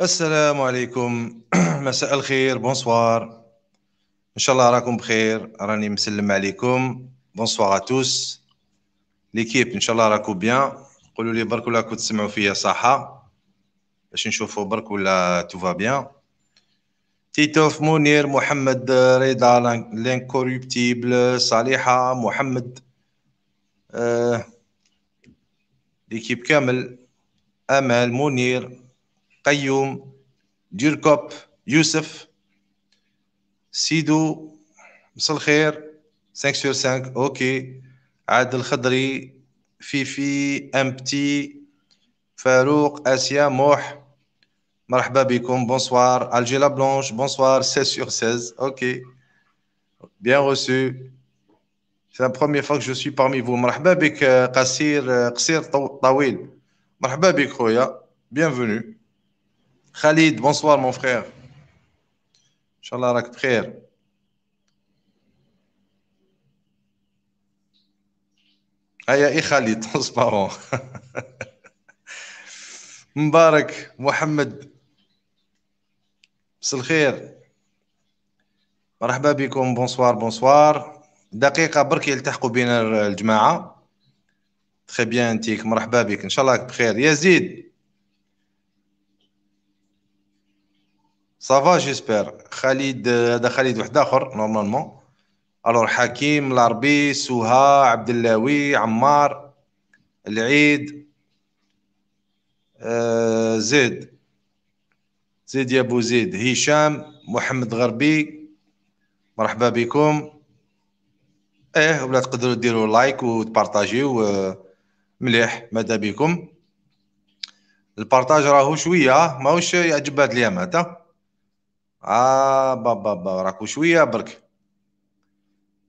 السلام عليكم مساء الخير بونسوار ان شاء الله راكم بخير راني مسلم عليكم بونسوار ا توس ليكيب ان شاء الله راكم بيان قولوا لي برك ولا كنت تسمعوا فيا صحه باش نشوفوا برك ولا تو فا بيان تيتوف منير محمد رضا لانكوربتيبل صالحه محمد ليكيب كامل امل منير Qayoum, Durkop, Youssef, Sidou, Mselkhair, 5 sur 5, OK. Adel Khadri, Fifi, Empty, Farouk, Asia, Moh. Marhaba bonsoir. Algéla Blanche, bonsoir, 16 sur 16, OK. Bien reçu. C'est la première fois que je suis parmi vous. Marhaba Kassir, euh, euh, Qasir Tawil. Marhaba Bienvenue. خالد بونسوار مون فخير ان شاء الله راك بخير هيا اي خالد ترونسبارون مبارك محمد مساء الخير مرحبا بكم بونسوار بونسوار دقيقه برك يلتحقوا بنا الجماعه تخي بيان تيك مرحبا بك ان شاء الله بخير يزيد صافا جيسبير خالد هذا خالد واحد اخر نورمالمون الور حكيم العربي سوها عبد اللاوي عمار العيد آه، زيد زيد يا ابو زيد هشام محمد غربي مرحبا بكم ايه ولا تقدروا ديروا لايك وتبارطاجيو آه، مليح ماذا بكم البارطاج راهو شويه ماهوش يعجب هاد اليوم هذا اه بابا بابا راكو شويه برك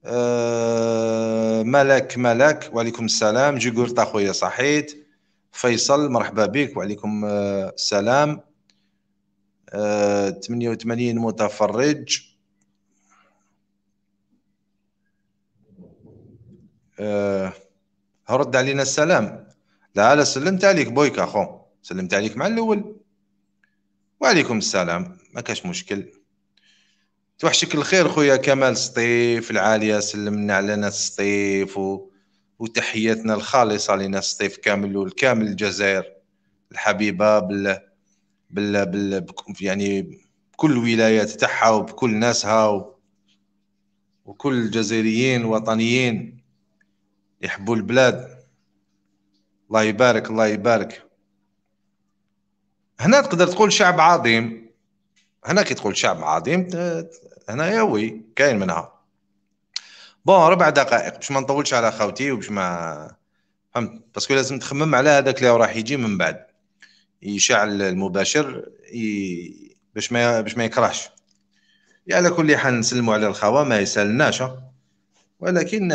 آه ملك ملك وعليكم السلام جوجورت خويا صحيت فيصل مرحبا بك وعليكم السلام آه 88 متفرج آه هرد علينا السلام لا لا سلمت عليك بويك اخو سلمت عليك مع الاول وعليكم السلام ما كاش مشكل توحشك الخير خويا كمال سطيف العالية سلمنا على ناس سطيف و... وتحياتنا الخالصة لناس سطيف كامل والكامل الجزائر الحبيبة بال... بال... بال... ب... يعني بكل ولايات تاعها وبكل ناسها و... وكل الجزائريين وطنيين يحبوا البلاد الله يبارك الله يبارك هنا تقدر تقول شعب عظيم هنا كي تقول شعب عظيم هنا وي كاين منها بون ربع دقائق باش ما نطولش على خوتي وباش ما فهمت باسكو لازم تخمم على هذاك اللي راح يجي من بعد يشعل المباشر ي... باش ما باش ما يكرهش يا على كل حال نسلموا على الخوا ما يسالناش ولكن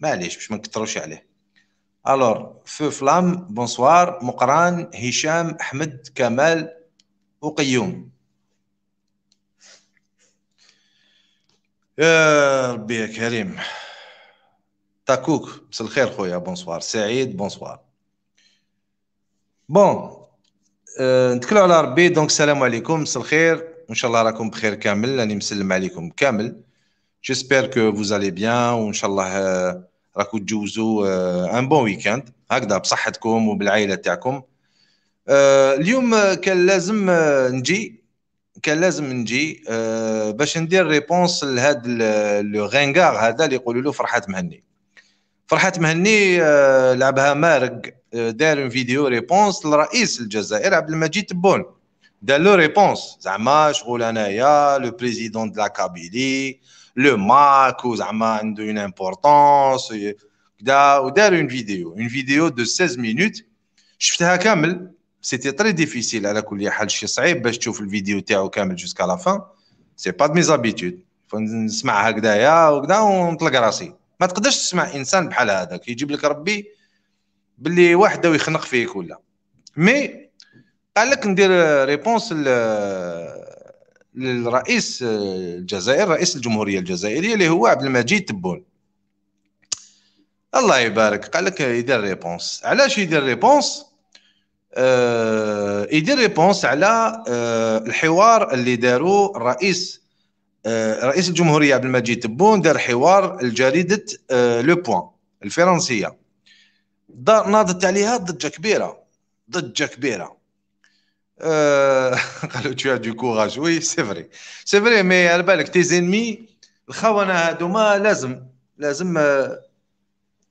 معليش باش ما نكثروش عليه الور فو فلام بونسوار مقران هشام احمد كمال وقيوم يا ربي يا كريم تاكوك مس الخير خويا بونسوار سعيد بونسوار بون أه على ربي دونك السلام عليكم مس الخير ان شاء الله راكم بخير كامل راني مسلم عليكم كامل جيسبر كو فوز الي بيان وان شاء الله راكم تجوزوا ان بون ويكاند هكذا بصحتكم وبالعائله تاعكم آه، اليوم آه، كان لازم آه، نجي كان لازم نجي آه، باش ندير ريبونس لهذا لو غينغار هذا اللي يقولوا له فرحات مهني فرحات مهني آه، لعبها مارق آه، دار فيديو ريبونس لرئيس الجزائر عبد المجيد تبون دار له ريبونس زعما شغل انايا لو بريزيدون دو لا كابيلي لو ماك وزعما عنده اون امبورطونس كدا ودار اون فيديو اون فيديو دو 16 مينوت شفتها كامل سيتي تري ديفيسيل على كل حال شي صعيب باش تشوف الفيديو تاعو كامل جوسكا لا فان سي با دي زابيتود نسمع هكذايا وكذا ونطلق راسي ما تقدرش تسمع انسان بحال هذاك يجيب لك ربي باللي واحد ويخنق فيك ولا مي قال لك ندير ريبونس للرئيس الجزائر رئيس الجمهوريه الجزائريه اللي هو عبد المجيد تبون الله يبارك قال لك يدير ريبونس علاش يدير ريبونس آه، يدير ريبونس على آه، الحوار اللي داروا الرئيس آه، رئيس الجمهوريه عبد المجيد تبون دار حوار لجريده لو بوان الفرنسيه ناضت عليها ضجه كبيره ضجه كبيره قالوا تو دو كوراج وي سي فري سي فري مي على بالك تي زينمي الخونه هادوما لازم لازم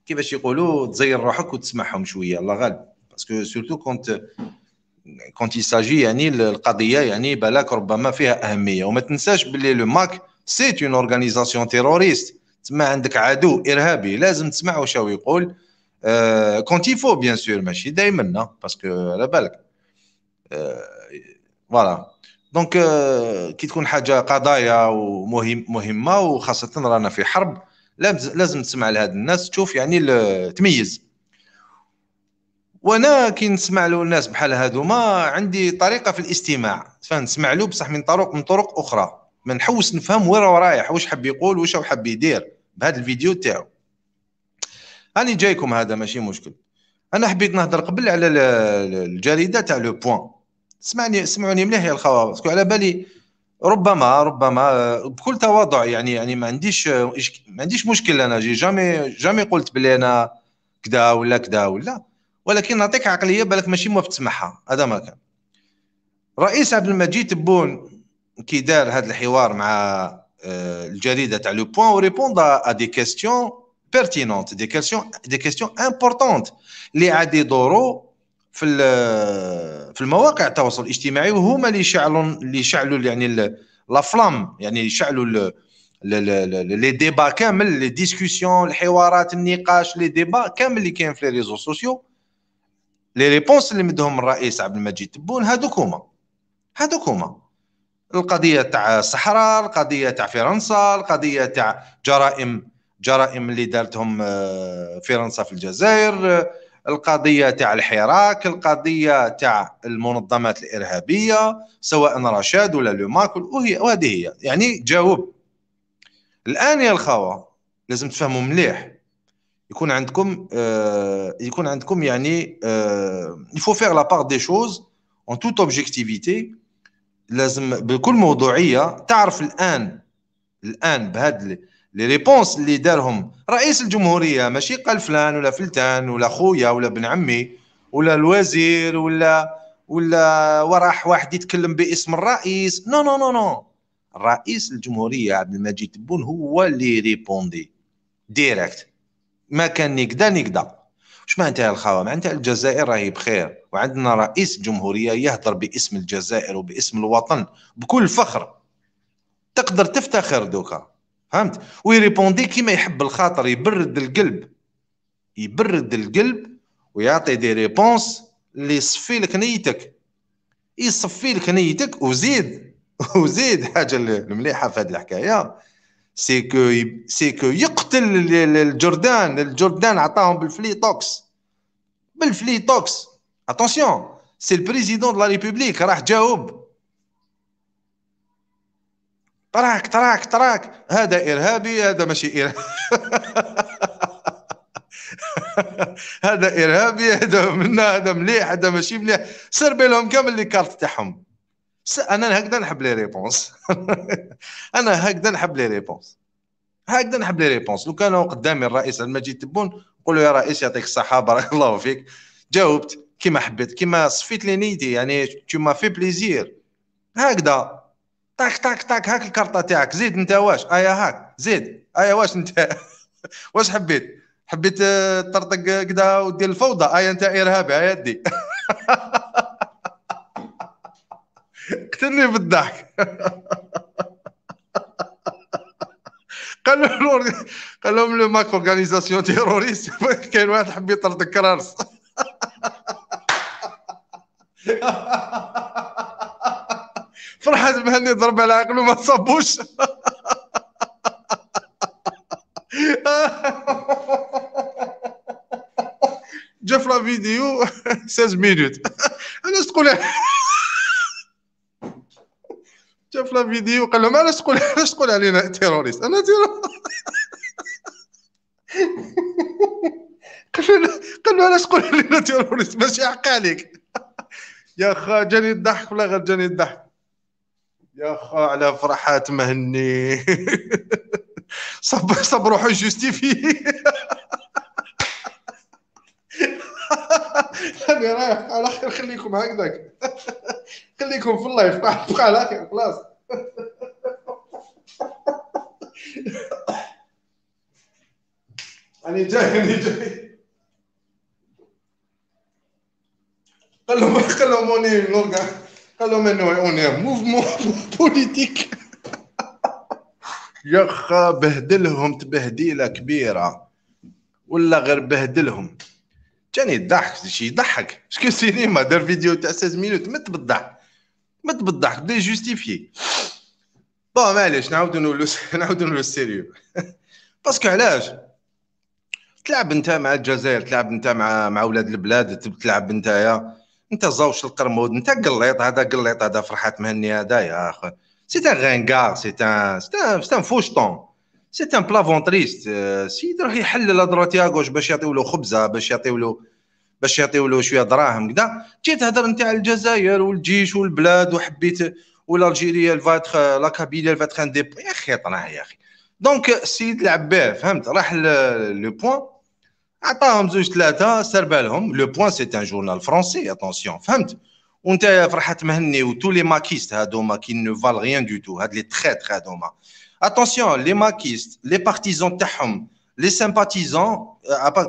كيفاش يقولوا تزير روحك وتسمعهم شويه الله غالب Parce que surtout quand euh, quand il s'agit يعني القضيه يعني بالك ربما فيها اهميه وما تنساش باللي لو ماك سي اون اورغانيزاسيون تيروريست تسمى عندك عدو ارهابي لازم تسمع واش هو يقول كونت يفو بيان سور ماشي دائما باسكو على بالك فوالا دونك كي تكون حاجه قضايا ومهم مهمه وخاصه رانا في حرب لازم تسمع لهاد الناس تشوف يعني تميز وانا كي نسمع له الناس بحال ما عندي طريقه في الاستماع فنسمع له بصح من طرق من طرق اخرى ما نحوس نفهم وين راه رايح واش حب يقول واش حب يدير بهذا الفيديو تاعو هاني جايكم هذا ماشي مشكل انا حبيت نهضر قبل على الجريده تاع لو بوان سمعني سمعوني مليح يا الخوار باسكو على بالي ربما ربما آه، بكل تواضع يعني يعني ما عنديش آه، ما عنديش مشكل انا جي جامي جامي قلت بلي انا كذا ولا كذا ولا ولكن نعطيك عقليه بالك ماشي موافق تسمعها هذا ما كان رئيس عبد المجيد تبون كي دار هذا الحوار مع آه، الجريده تاع لو بوان وريبوند ا دي كيستيون بيرتينونت دي كيستيون دي كيستيون امبورطونت اللي عاد يدوروا في آه، في المواقع التواصل الاجتماعي وهما اللي شعلوا اللي شعلوا يعني لافلام يعني شعلوا لي ديبا كامل لي ديسكوسيون الحوارات النقاش لي ديبا كامل اللي كاين في لي ريزو سوسيو لي ريبونس اللي مدهم الرئيس عبد المجيد تبون هذوك هما هذوك هما القضيه تاع الصحراء القضيه تاع فرنسا القضيه تاع جرائم جرائم اللي دارتهم آه، فرنسا في الجزائر القضيه تاع الحراك القضيه تاع المنظمات الارهابيه سواء رشاد ولا لوماك وهي وهذه هي يعني جاوب الان يا الخوه لازم تفهموا مليح يكون عندكم آه، يكون عندكم يعني آه يفو فيغ la part des choses en toute لازم بكل موضوعيه تعرف الان الان بهاد لي ريبونس اللي دارهم رئيس الجمهوريه ماشي قال فلان ولا فلتان ولا خويا ولا ابن عمي ولا الوزير ولا ولا وراح واحد يتكلم باسم الرئيس نو نو نو نو رئيس الجمهوريه عبد المجيد تبون هو اللي ريبوندي ديريكت ما كان نكدا نكدا واش معناتها الخوا معناتها الجزائر راهي بخير وعندنا رئيس جمهوريه يهضر باسم الجزائر وباسم الوطن بكل فخر تقدر تفتخر دوكا فهمت ويريبوندي كيما يحب الخاطر يبرد القلب يبرد القلب ويعطي دي ريبونس اللي يصفي لك نيتك يصفي لك نيتك وزيد وزيد حاجه المليحه في هذه الحكايه سيكو سيكو يقتل الجردان الجردان عطاهم بالفلي توكس بالفلي توكس اتونسيون سي البريزيدون دو لا ريبوبليك راح جاوب تراك تراك تراك هذا ارهابي هذا ماشي ارهابي هذا ارهابي هذا منا هذا مليح هذا ماشي مليح سربي لهم كامل لي كارت تاعهم انا هكذا نحب لي ريبونس انا هكذا نحب لي ريبونس هكذا نحب لي ريبونس لو كان قدامي الرئيس عبد جيت تبون نقول له يا رئيس يعطيك الصحه بارك الله فيك جاوبت كما حبيت كما صفيت لي نيتي يعني تو ما في بليزير هكذا تاك تاك تاك هاك الكارطه تاعك زيد انت واش ايا هاك زيد ايا واش انت واش حبيت حبيت آه، طرطق آه، كدا ودير الفوضى ايا انت ارهابي ايا دي قتلني بالضحك قال لهم قال لهم لو ماك اورغانيزاسيون تيروريست كاين واحد حب يطرد الكرارس فرحت بهني ضرب على عقله ما صابوش جا في لا فيديو 16 مينوت علاش تقول لا فيديو قال لهم علاش تقول علاش تقول علينا تيروريست انا تيروريست قال له علاش تقول علينا تيروريست ماشي حق عليك يا خا جاني الضحك ولا غير جاني الضحك يا خا على فرحات مهني صب صب روحو جوستيفي انا رايح على خير خليكم هكذاك خليكم في اللايف بقى على خير خلاص أنا جاي أنا جاي قال لهم قال لهم أوني لورغان قال لهم أنه أوني موفمون بوليتيك يا خا بهدلهم تبهديله كبيره ولا غير بهدلهم جاني الضحك شي يضحك شكون سينما دار فيديو تاع 16 مينوت مت بالضحك ما تبضحك بدا جوستيفي بون معليش نعاودو نولو نعاودو نولو سيريو باسكو علاش تلعب انت مع الجزائر تلعب انت مع مع ولاد البلاد تلعب يا انت زوج القرمود انت قليط هذا قليط هذا فرحات مهني هذا يا اخي سي ان غانكار سي ان سي ان فوشطون سي ان بلافونتريست سيد يروح يحلل ادروات تياغوش باش يعطيولو خبزه باش يعطيولو له باش يعطيو له شويه دراهم كدا تجي تهضر انت على الجزائر والجيش والبلاد وحبيت والالجيريا الفاتخ لا كابيليه الفاتخ يا اخي طناه يا اخي دونك السيد لعب به فهمت راح لو بوان عطاهم زوج ثلاثه سربالهم لو بوان سي ان جورنال فرونسي اتونسيون فهمت وانت فرحت مهني وتو لي ماكيست هادوما كي نو فال ريان دو تو هاد لي تريتر هادوما اتونسيون لي ماكيست لي بارتيزون تاعهم لي سيمباتيزون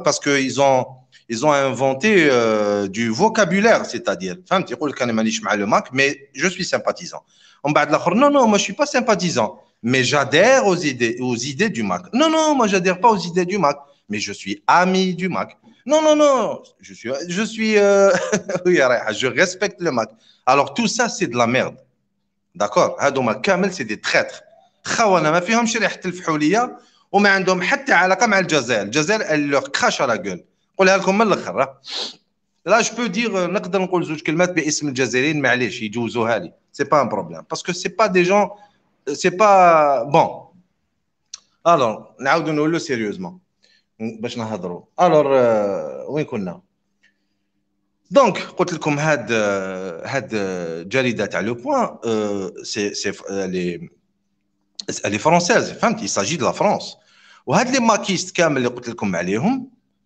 باسكو ils ont ils ont inventé euh, du vocabulaire, c'est-à-dire, le mais je suis sympathisant. On va dire, non, non, moi je suis pas sympathisant, mais j'adhère aux idées, aux idées du MAC. Non, non, moi j'adhère pas aux idées du MAC, mais je suis ami du MAC. Non, non, non, je suis, je suis, euh, je respecte le MAC. Alors tout ça, c'est de la merde. D'accord Hadouma Kamel, c'est des traîtres. pas elle leur crache à la gueule نقولها لكم من الاخر لا جو بو دير نقدر نقول زوج كلمات باسم الجزائريين معليش يجوزوها لي سي با ان بروبليم باسكو سي با دي جون سي با بون الور نعاودو نولو سيريوزمون باش نهضروا الور euh, وين كنا دونك قلت لكم هاد هاد جريده تاع لو بوان سي سي لي لي فرونسيز فهمت يساجي دو لا فرونس وهاد لي ماكيست كامل اللي قلت لكم عليهم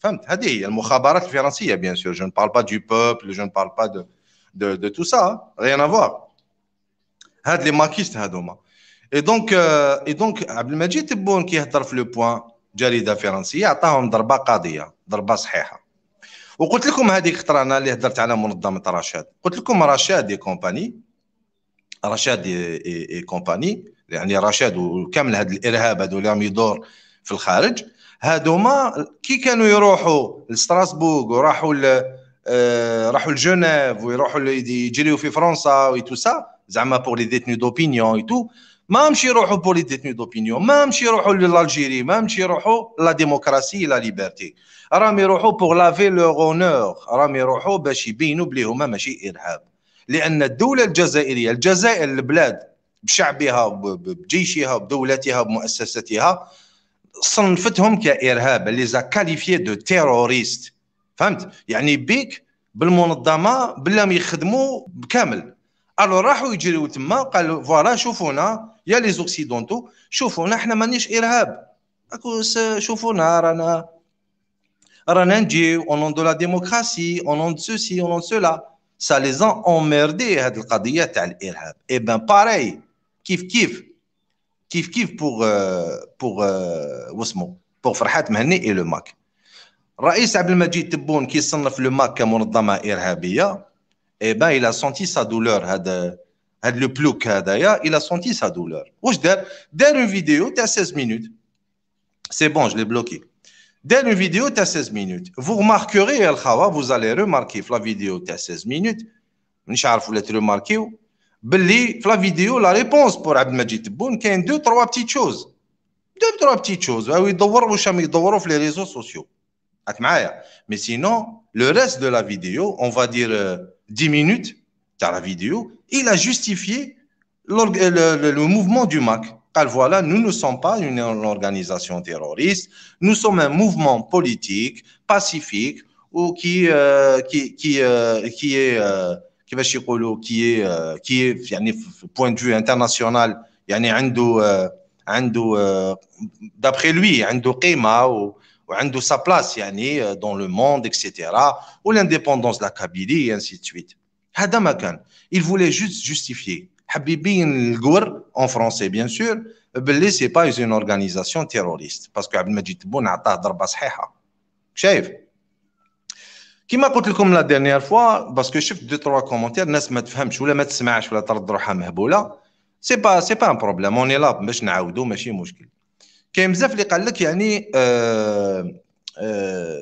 فهمت هذه هي المخابرات الفرنسيه بيان سور جو بارل با دو بوبل جو بارل با دو دو دو تو سا ريان افوار هاد لي ماكيست هادوما اي دونك اي دونك عبد المجيد تبون كيهضر في لو بوان جريده فرنسيه عطاهم ضربه قاضيه ضربه صحيحه وقلت لكم هذيك خطره انا اللي هضرت على منظمه رشاد قلت لكم رشاد اي كومباني رشاد اي كومباني يعني رشاد وكامل هذا الارهاب هذا اللي يدور في الخارج هادوما كي كانوا يروحوا لستراسبورغ وراحوا ل آه، راحوا لجنيف ويروحوا يجريو في فرنسا وي تو سا زعما بور لي ديتني دوبينيون اي تو ما مشي يروحوا بور لي ديتني دوبينيون ما مشي يروحوا للالجيري ما مشي يروحوا لا ديموكراسي لا ليبرتي راهم يروحوا بور لافي لو اونور راهم يروحوا باش يبينوا بلي هما ماشي ارهاب لان الدوله الجزائريه الجزائر البلاد بشعبها بجيشها بدولتها بمؤسستها صنفتهم كارهاب اللي زا كاليفيي دو تيروريست فهمت يعني بيك بالمنظمه بلا يخدموا بكامل الو راحوا يجريو تما قالوا فوالا شوفونا يا لي زوكسيدونتو شوفونا احنا مانيش ارهاب شوفونا رانا رانا نجيو او دو لا ديموكراسي او دو سوسي او سولا سا لي زون ميردي هاد القضيه تاع الارهاب اي بان باري كيف كيف كيف كيف بوغ آه، بوغ آه، واسمو بوغ فرحات مهني اي لو ماك الرئيس عبد المجيد تبون كي صنف لو ماك كمنظمه ارهابيه اي با الى سونتي سا دولور هذا هاد لو بلوك هذايا الى سونتي سا دولور واش دار دار اون فيديو تاع 16 مينوت سي بون جو لي بلوكي دار اون فيديو تاع 16 مينوت فو رماركوري الخوا فو زالي ريماركي في لا فيديو تاع 16 مينوت مانيش عارف ولا تريماركيو Belli, la vidéo, la réponse pour Abdelmajid Boun, qu'il y a deux, trois petites choses. Deux, trois petites choses. Ah oui, d'abord, sur les réseaux sociaux. Mais sinon, le reste de la vidéo, on va dire euh, dix 10 minutes dans la vidéo, il a justifié euh, le, le, mouvement du MAC. Car voilà, nous ne sommes pas une, organisation terroriste, nous sommes un mouvement politique, pacifique, ou qui, euh, qui, qui, qui est qui est du euh, qui est point de vue international yani, a, euh, euh, d'après lui عنده sa place dans le monde etc ou l'indépendance de la Kabylie et ainsi de suite il voulait juste justifier Habibi en français bien sûr ce n'est pas une organisation terroriste parce que Bouna, il a fait un كيما قلت لكم لا ديرنيير فوا باسكو شفت دو تروا كومونتير الناس ما تفهمش ولا ما تسمعش ولا ترد روحها مهبوله سي با سي با ان بروبليم اوني لا باش نعاودو ماشي مشكل كاين بزاف اللي قال لك يعني آه آه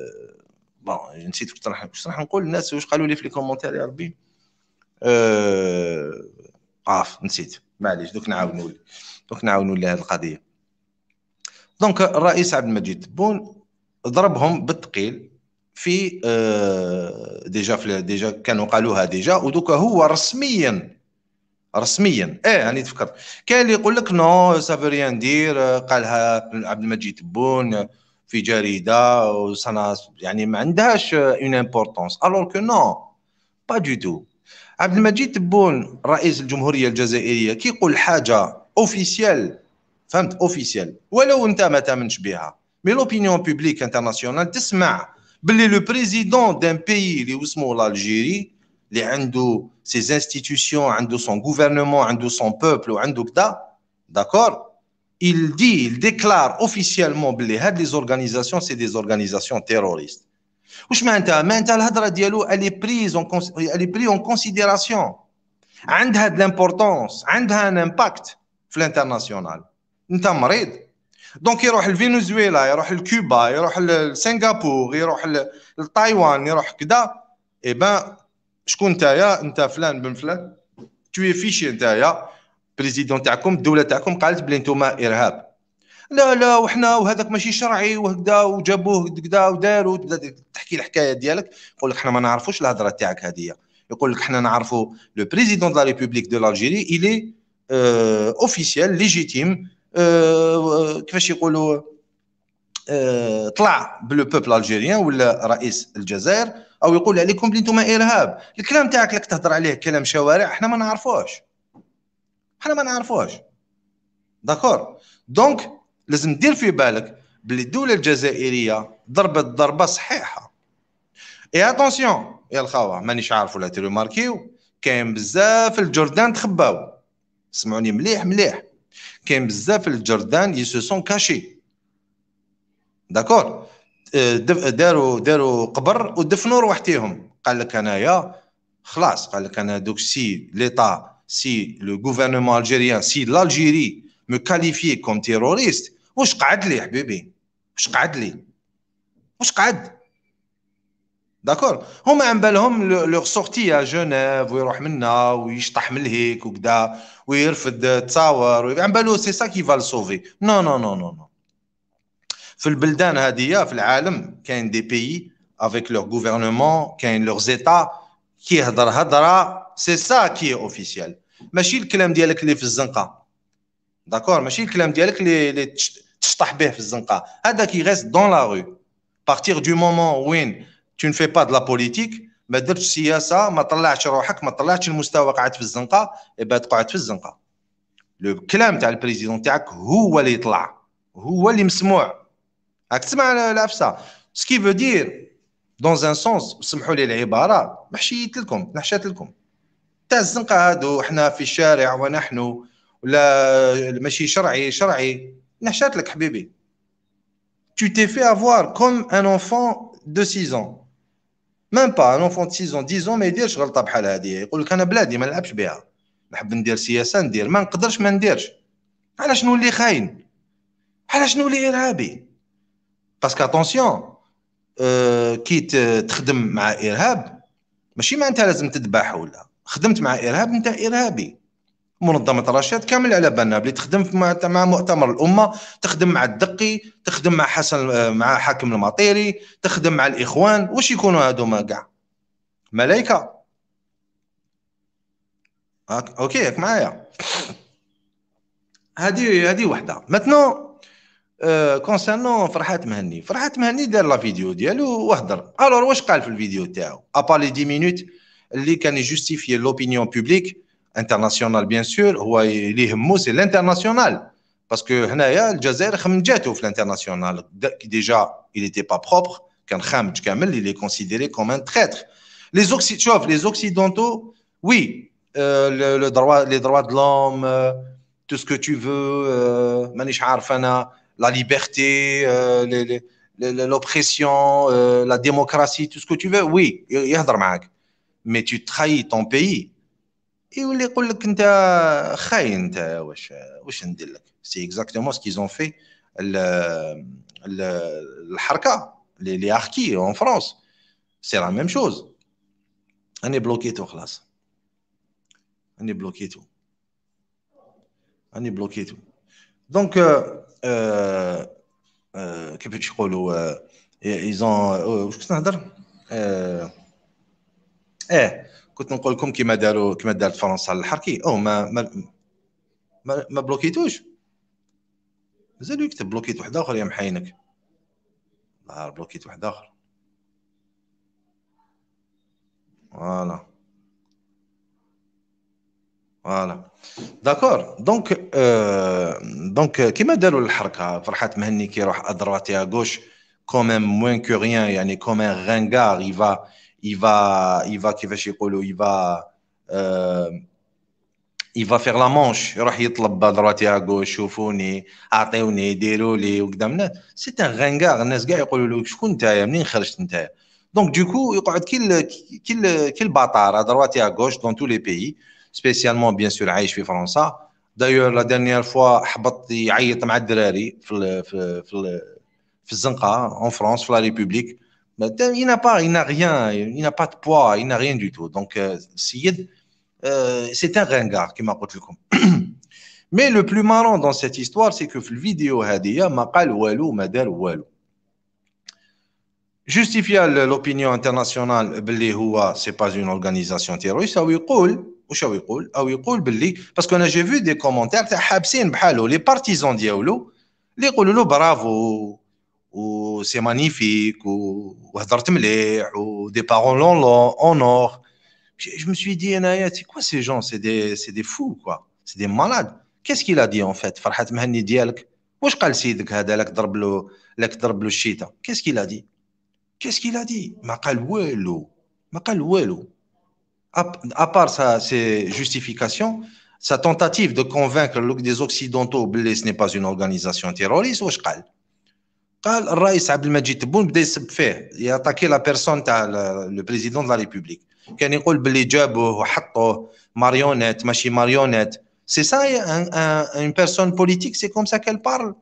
بون نسيت كنت راح كنت راح نقول الناس واش قالوا لي في لي كومونتير يا ربي آه عاف نسيت معليش دوك نعاونوا دوك نعاونوا لهذه القضيه دونك الرئيس عبد المجيد تبون ضربهم بالثقيل في آه، ديجا في ديجا كانوا قالوها ديجا ودوكا هو رسميا رسميا ايه راني يعني تفكرت كاين اللي يقول لك نو سافو ريان دير قالها عبد المجيد تبون في جريده وسنا يعني ما عندهاش اون امبورطونس الوغ كو نو با دو تو عبد المجيد تبون رئيس الجمهوريه الجزائريه كي يقول حاجه اوفيسيال فهمت اوفيسيال ولو انت ما تامنش بها مي لوبينيون بوبليك انترناسيونال تسمع le président d'un pays, l'Algérie, les ses institutions, son gouvernement, son peuple, d'accord Il dit, il déclare officiellement que les organisations, c'est des organisations terroristes. la Elle est prise en considération. Elle a de l'importance, elle a un impact sur l'international. دونك يروح لفينزويلا يروح لكوبا يروح لسنغافور يروح لتايوان يروح كذا اي بان شكون نتايا انت فلان بن فلان توي فيشي نتايا بريزيدون تاعكم الدوله تاعكم قالت بلي نتوما ارهاب لا لا وحنا وهذاك ماشي شرعي وهكذا وجابوه كذا وداروا تبدا تحكي الحكايه ديالك يقول لك حنا ما نعرفوش الهضره تاعك هذه يقول لك حنا نعرفوا لو بريزيدون دو لا ريبوبليك دو لالجيري الي اوفيسيال ليجيتيم آه، كيفاش يقولوا آه، طلع بلو بوبل الجيريان ولا رئيس الجزائر او يقول عليكم بلي انتم ارهاب الكلام تاعك لك تهضر عليه كلام شوارع احنا ما نعرفوش احنا ما نعرفوش داكور دونك لازم دير في بالك بلي الدوله الجزائريه ضربت ضربه صحيحه اي اتونسيون يا الخوا مانيش عارف ولا تري ماركيو كاين بزاف الجردان تخباو سمعوني مليح مليح كاين بزاف الجردان سون كاشي داكور داروا داروا قبر ودفنوا روح تيهم قال لك انايا خلاص قال لك انا دوك سي ليطا سي لو غوفرنمون الجيريان سي لالجيري مو كاليفي كوم تيروريست واش قعد لي حبيبي واش قعد لي واش قعد داكور هما عم بالهم لوغ سورتي جنيف ويروح منا ويشطح من هيك وكذا ويرفد تصاور عن بالو سي سا كي فال سوفي نو نو نو نو نو في البلدان هادية في العالم كاين دي بيي افيك لوغ غوفرنمون كاين لوغ زيتا كي يهضر هضره سي سا كي اوفيسيال ماشي الكلام ديالك اللي في الزنقه داكور ماشي الكلام ديالك اللي تشطح به في الزنقه هذا كي غيست دون لا رو بارتير دو مومون وين tu ne fais pas de la politique ما درتش سياسه ما طلعتش روحك ما طلعتش المستوى قعدت في الزنقه إيه بعد قعدت في الزنقه لو كلام تاع البريزيدون تاعك هو اللي يطلع هو اللي مسموع راك تسمع العفسه سكي فو دير دون ان سونس سمحوا لي العباره محشيت لكم نحشات لكم تاع الزنقه هادو حنا في الشارع ونحن ولا ماشي شرعي شرعي نحشات لك حبيبي tu t'es fait avoir comme un enfant de 6 ans ميم با ان اونفون دو سيزون 10 ما يديرش غلطه بحال هذه يقول لك انا بلادي ما نلعبش بها نحب ندير سياسه ندير ما نقدرش ما نديرش علاش نولي خاين علاش نولي ارهابي باسكو اتونسيون أه كي تخدم مع ارهاب ماشي معناتها لازم تذبح ولا خدمت مع ارهاب انت ارهابي منظمه رشاد كامل على بالنا بلي تخدم مع مؤتمر الامه تخدم مع الدقي تخدم مع حسن مع حاكم المطيري تخدم مع الاخوان واش يكونوا هادوما كاع ملائكه اوكي ياك معايا هذه هذه وحده ماتنو آه، كونسيرنون فرحات مهني فرحات مهني دار لا فيديو ديالو وهدر الور واش قال في الفيديو تاعو ابا لي 10 مينوت اللي كان يجوستيفي لوبينيون بوبليك international bien sûr هو اللي يهمو l'international parce que هنايا déjà il était pas propre كان il est considéré comme un traître les occidentaux les occidentaux oui euh, le, droit les droits de l'homme euh, tout ce que tu veux euh, la liberté l'oppression, la démocratie, tout ce que tu veux, oui, il Mais tu trahis ton pays. يولي يقول لك انت خاين انت واش واش ندير لك سي اكزاكتومون سكيزون في الحركه لي لي اركي اون فرونس سي لا ميم شوز راني بلوكيتو خلاص راني بلوكيتو راني بلوكيتو دونك آه، آه، كيف تقولوا ايزون آه، واش كنت نهضر اه كنت نقول لكم كما داروا كما دارت فرنسا الحركي او ما ما ما, ما بلوكيتوش مازالو يكتب بلوكيت واحد اخر يا محاينك نهار بلوكيت واحد اخر فوالا فوالا داكور دونك آه دونك كيما داروا الحركه فرحات مهني كيروح ادروات يا غوش كوميم موان كو ريان يعني كوميم غانغار يفا يفا يفا كيفاش يقولوا يفا يفا فيغ لا مونش يروح يطلب دروات ياغو شوفوني اعطيوني ديروا لي وكذا سي ان غينغار الناس كاع يقولوا له شكون نتايا منين خرجت نتايا دونك دوكو يقعد كي كي كي البطاره دروات غوش دون تو لي بيي سبيسيالمون بيان سور عايش في فرنسا دايور لا دانيير فوا حبط يعيط مع الدراري في ال في ال في, في الزنقه اون فرونس في لا ريبوبليك Il n'a pas, il n'a rien, il n'a pas de poids, il n'a rien du tout. Donc, euh, euh, c'est un ringard qui m'a Mais le plus marrant dans cette histoire, c'est que le vidéo Hadia m'a walou, madal walou. Justifia l'opinion internationale, c'est pas une organisation terroriste, ou il j'ai vu des commentaires, parce que d'Iaolo, les vu des ou c'est magnifique, ou des paroles en, or. Je, me suis dit, c'est quoi ces gens C'est des, fous, quoi. C'est des malades. Qu'est-ce qu'il a dit en fait Qu'est-ce qu'il a dit Qu'est-ce qu'il a dit À part ça, ses justifications, sa tentative de convaincre des Occidentaux que oh, ce n'est pas une organisation terroriste, ou je قال الرئيس عبد المجيد تبون بدا يسب فيه ياتاكي لا بيرسون تاع لو بريزيدون دو لا ريبوبليك كان يقول باللي جابوه وحطوه ماريونيت ماشي ماريونيت سي سا اون بيرسون بوليتيك سي كوم سا كال بارل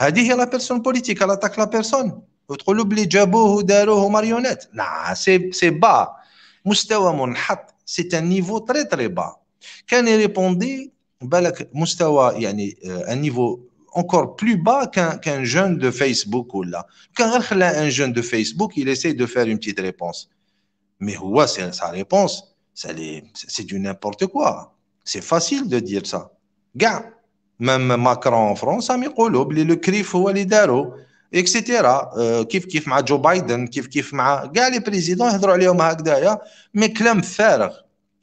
هذه هي لا بيرسون بوليتيك على تاك لا بيرسون وتقول له بلي جابوه وداروه ماريونيت لا سي سي با مستوى منحط سي ان نيفو تري تري با كان يريبوندي بالك مستوى يعني ان آه، نيفو encore plus bas qu'un jeune de Facebook ou là. Quand un jeune de Facebook, il essaie de faire une petite réponse. Mais ouais, sa réponse, c'est du n'importe quoi. C'est facile de dire ça. Gars, même Macron en France, a mis le CRIF ou l'IDARO, etc. Euh, kif kif ma Joe Biden, kif kif ma. Gars, les présidents, ils ont dit mais clam faire.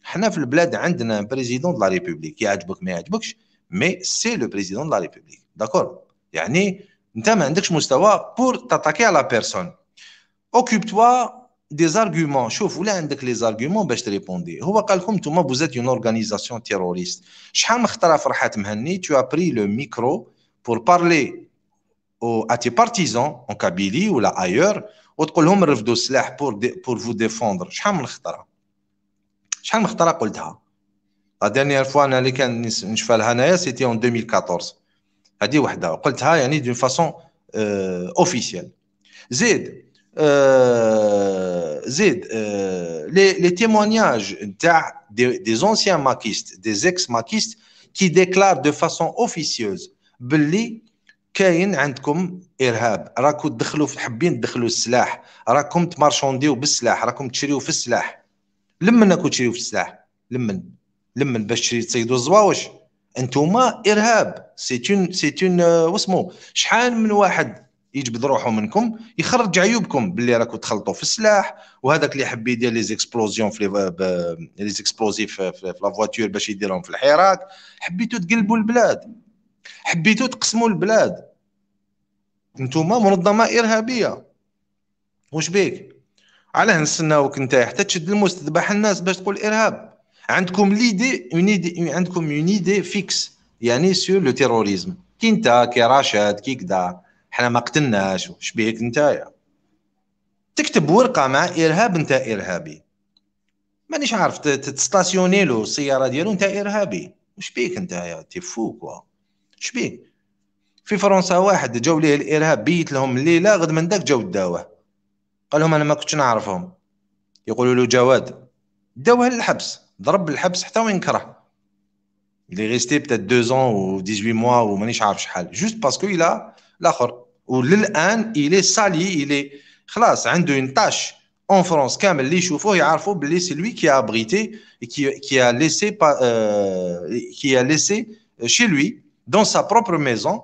حنا في البلاد عندنا président de la République, يعجبك ما يعجبكش, mais c'est le président de la République. داكور يعني انت ما عندكش مستوى بور تاتاكي على بيرسون اوكوب توا دي زارغومون شوف ولا عندك لي زارغومون باش تريبوندي هو قال لكم نتوما بوزات اون اورغانيزاسيون تيروريست شحال من خطره فرحات مهني تو ابري لو ميكرو بور بارلي او اتي بارتيزون اون كابيلي ولا ايور وتقول لهم رفدوا السلاح بور دي بور فو ديفوندر شحال من خطره شحال من خطره قلتها لا ديرنيير فوا انا اللي كان نشفى لها انايا سيتي اون 2014 هذه وحده قلتها يعني دون فاسون اوفيسيال زيد euh, زيد لي لي تيمونياج تاع دي زونسيان ماكيست دي زيكس ماكيست كي ديكلار دو فاسون اوفيسيوز باللي كاين عندكم ارهاب راكم تدخلوا في حابين تدخلوا السلاح راكم تمارشونديو بالسلاح راكم تشريو في السلاح لمن راكم تشريو في السلاح لمن لمن باش تشري تصيدوا الزواوش انتوما ارهاب سي اون سي اون آه، واسمو شحال من واحد يجبد روحه منكم يخرج عيوبكم باللي راكم تخلطوا في السلاح وهذاك اللي يحب يدير لي زيكسبلوزيون في لي زيكسبلوزيف في لا فواتور باش يديرهم في الحراك حبيتوا تقلبوا البلاد حبيتوا تقسموا البلاد انتوما منظمه ارهابيه واش بيك علاه نستناوك انت حتى تشد الموس تذبح الناس باش تقول ارهاب عندكم ليدي اون عندكم اون ايدي فيكس يعني سور لو تيروريزم كي انت كي راشد كي كدا حنا ما قتلناش شبيك نتايا تكتب ورقه مع ارهاب انت ارهابي مانيش عارف تستاسيوني له السياره ديالو انت ارهابي وش بيك انت تفو كوا اش بيك في فرنسا واحد جاو ليه الارهاب بيت لهم الليله غد من داك جاو داوه قال لهم انا ما كنتش نعرفهم يقولوا له جواد داوه للحبس ضرب الحبس حتى وين كره لي ريستي بتا 2 ans ou 18 موا او مانيش عارف شحال جوست باسكو الى الاخر وللان الي سالي الي خلاص عنده اون تاش اون فرونس كامل اللي يشوفوه يعرفوا بلي سي لوي كي ابريتي كي كي ا ليسي با كي ا ليسي شي لوي دون سا بروبر ميزون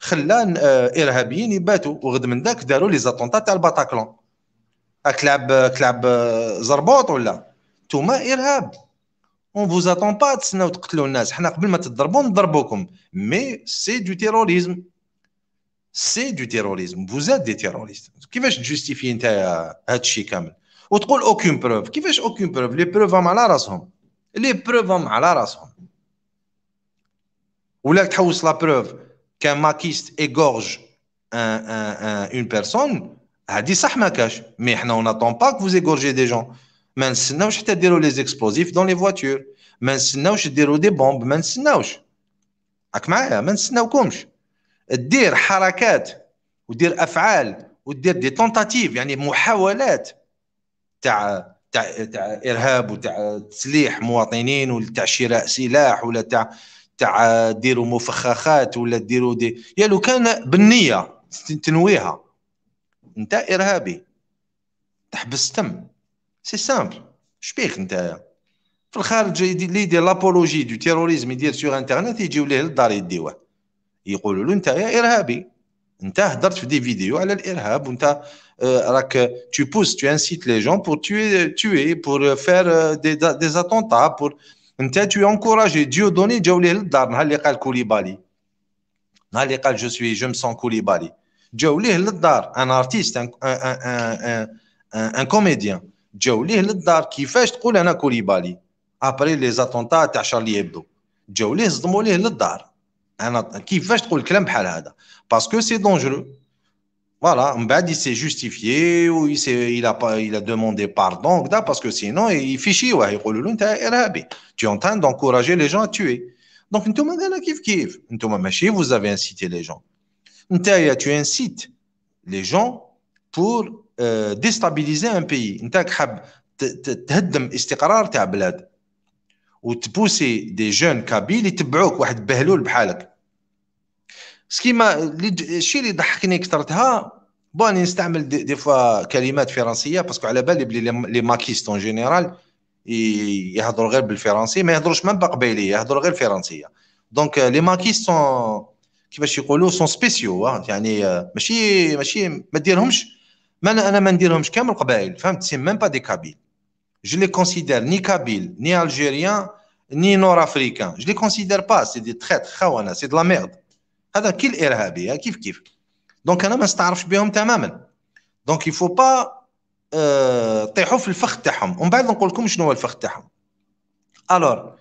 خلى ارهابيين يباتوا وغد من ذاك داروا لي زاتونتا تاع الباتاكلون اكلاب تلعب تلعب آه، زربوط ولا توما ارهاب On vous attend pas de ce Mais c'est du terrorisme. C'est du terrorisme. Vous êtes des terroristes. qui va justifier un euh, ne aucune preuve. qui aucune preuve. Les preuves sont à la Les preuves sont à la ration. Ou la dit la preuve avez dit que vous avez dit que vous Mais dit que vous que vous que ما نستناوش حتى ديروا لي زيكسبلوزيف دون لي فواتور ما نستناوش ديروا دي بومب ما نستناوش راك معايا ما نستناوكمش دير حركات ودير افعال ودير دي تونتاتيف يعني محاولات تاع تاع تاع ارهاب وتاع تسليح مواطنين ولا تاع شراء سلاح ولا تاع تاع ديروا مفخخات ولا ديروا دي يا لو كان بالنيه تنويها انت ارهابي تحبس تم c'est simple je de l'apologie du terrorisme sur internet le il le des vidéos euh, tu pousses, tu incites les gens pour tuer pour faire euh, des attentats pour tu encourage Dieu donner je le je me sens un artiste un comédien E Après les attentats à تقول انا كوليبالي ابري لي زاتونتا تاع شارلي Voilà, il s'est justifié ou il, a, demandé pardon parce que sinon il fichit, tu es en train d'encourager les gens à tuer. Donc, vous avez incité les gens. Tu incites les gens pour آه، ديستابيليزي ان بيي انت حاب تهدم استقرار تاع بلاد وتبوسي دي جون كابيل يتبعوك واحد بهلول بحالك سكيما الشيء اللي ضحكني كثرتها بون نستعمل دي, فوا كلمات فرنسيه باسكو على بالي بلي لي ماكيست اون جينيرال يهضروا غير بالفرنسي ما يهضروش من بقبيليه يهضروا غير الفرنسيه دونك لي ماكيست سون كيفاش يقولوا سون سبيسيو يعني آه، ماشي ماشي ما ديرهمش ما انا انا ما نديرهمش كامل قبائل فهمت سي ميم با دي كابيل جو لي كونسيدير ني كابيل ني الجيريان ني نور افريكان جو لي كونسيدير با سي دي تريت خونه سي دو لا ميرد هذا كل ارهابي كيف كيف دونك انا ما نستعرفش بهم تماما دونك يفو با طيحوا في الفخ تاعهم ومن بعد نقول لكم شنو هو الفخ تاعهم الور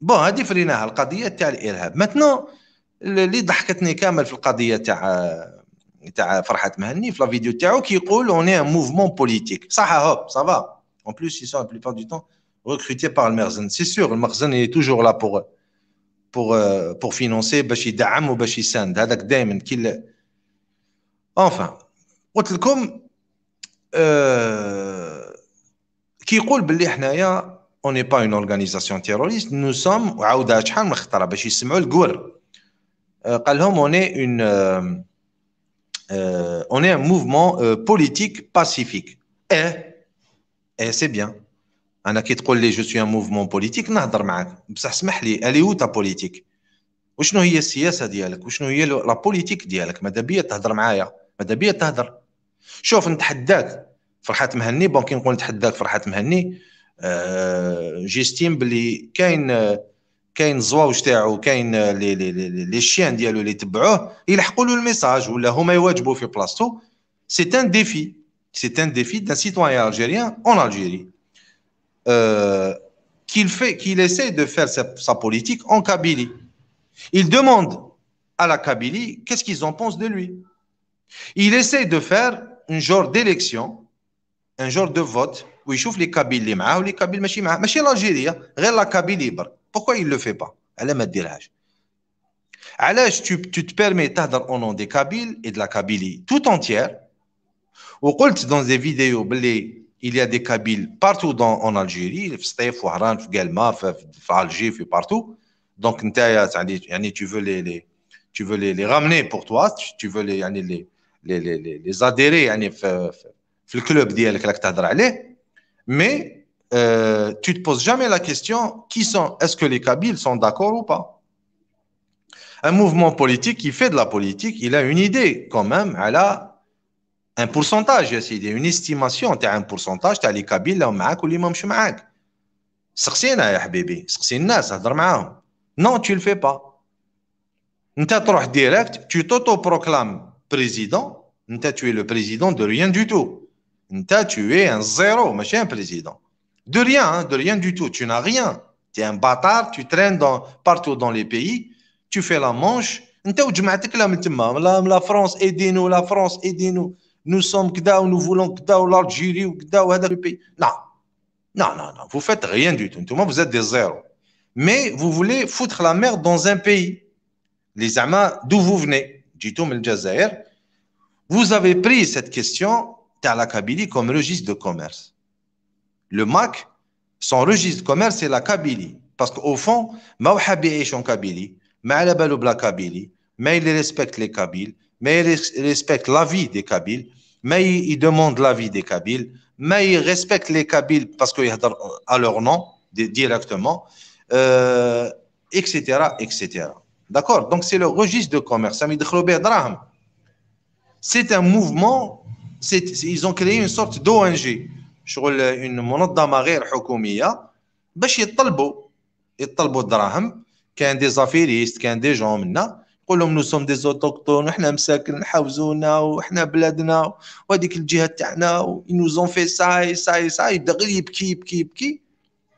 بون euh, هذه فريناها القضيه تاع الارهاب ماتنو اللي ضحكتني كامل في القضيه تاع تاع فرحه مهني في لا فيديو تاعو كيقول اون ان موفمون بوليتيك صح هو سافا اون بلوس يسون بلي بار دو تون ريكروتي بار المخزن سي سور المخزن اي توجور لا بور بور بور فينونسي باش يدعم وباش يساند هذاك دائما كي اونفان قلت لكم كيقول آه، كي يقول باللي حنايا اون با اون اورغانيزاسيون تيروريست نو سوم وعاودها شحال من خطره باش يسمعوا الكور قال لهم اون اي اون اون اي ان موفمون بوليتيك باسيفيك ايه ايه سي بيان انا كي تقول لي جو سوي ان موفمون بوليتيك نهضر معاك بصح اسمح لي الي هو تا بوليتيك وشنو هي السياسه ديالك وشنو هي لا بوليتيك ديالك ماذا بيا تهضر معايا ماذا بيا تهضر شوف نتحداك فرحات مهني بون كي نقول نتحداك فرحات مهني أه جيستيم بلي كاين qu'ainsi ou ils tiennent ou qu'ainsi les les les les chiens il a pu le message c'est un défi c'est un défi d'un citoyen algérien en Algérie euh, qu'il fait qu'il essaie de faire sa politique en Kabylie il demande à la Kabylie qu'est-ce qu'ils en pensent de lui il essaie de faire un genre d'élection un genre de vote où il chauffe les Kabylie mais où les Kabylie mais chez mais chez l'Algérie gai hein. la Kabylie pourquoi il ne le fait pas tu, tu te permets au nom des Kabyles et de la Kabylie tout entière. Ou dans des vidéos, il y a des Kabyles partout dans, en Algérie, Galma, Alger, partout. Donc, tu veux les, les tu veux les, ramener pour toi, tu veux les, les, les, les adhérer le club, mais euh, tu te poses jamais la question qui sont, est-ce que les Kabyles sont d'accord ou pas Un mouvement politique qui fait de la politique, il a une idée quand même, elle a un pourcentage, une estimation, tu as un pourcentage, tu as les Kabyles, là, معاك واللي ماهمش de سقسينا يا حبيبي، C'est الناس، هضر معاهم. Non, tu le fais pas. tu t'auto-proclames président, tu es le président de rien du tout. tu es un zéro, ماشي un président. De rien, hein, de rien du tout. Tu n'as rien. Tu es un bâtard, tu traînes dans, partout dans les pays, tu fais la manche. La France, aidez-nous, la France, aidez-nous. Nous sommes où nous voulons où l'Algérie, ou où ou pays. Non. Non, non, non. Vous faites rien du tout. vous êtes des zéros. Mais vous voulez foutre la merde dans un pays. Les Amas, d'où vous venez Du tout, le Vous avez pris cette question, à la Kabylie, comme registre de commerce. Le Mac, son registre de commerce, c'est la Kabylie. Parce qu'au fond, Mawhabi est mais il respecte les Kabyles, mais il respecte l'avis des Kabyles, mais il demande l'avis des Kabyles, mais il respecte les Kabyles parce qu'il a leur nom directement, etc., euh, etc. D'accord Donc c'est le registre de commerce. C'est un mouvement, ils ont créé une sorte d'ONG. شغل اون منظمه غير حكوميه باش يطلبوا يطلبوا الدراهم كان دي زافيريست كان دي جون منا يقول لهم نو سوم دي زوتوكتون وحنا مساكن حاوزونا وحنا بلادنا وهذيك الجهه تاعنا نو زون في ساي ساي ساي يبدا غير يبكي يبكي يبكي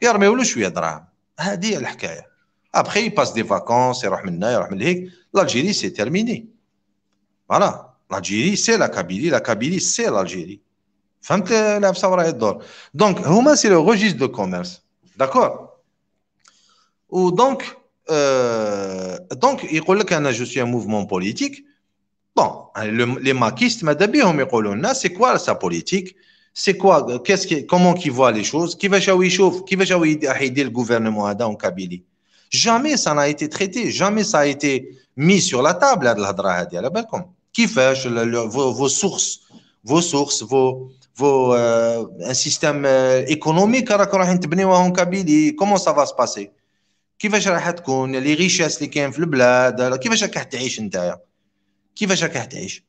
يرميو له شويه دراهم هذه هي الحكايه ابخي باس دي فاكونس يروح من هنا يروح من هيك لالجيري سي تيرميني فوالا لالجيري سي لا كابيلي لا كابيلي سي لالجيري donc c'est le registre de commerce d'accord ou donc euh, donc il dit a je un mouvement politique bon les lesisme c'est quoi sa politique c'est quoi qu'est-ce qui comment qu'ils voit les choses qui vachauff qui va aider le gouvernement adam kabili jamais ça n'a été traité jamais ça a été mis sur la table à de la drag qui fait vos sources vos sources vos فو ان سيستيم ايكونوميك راك راكم رايحين تبنيوه اون كابيلي كومون سافا سباسي كيفاش راح تكون لي ريشيس اللي كاين في البلاد كيفاش راك تعيش نتايا كيفاش راك تعيش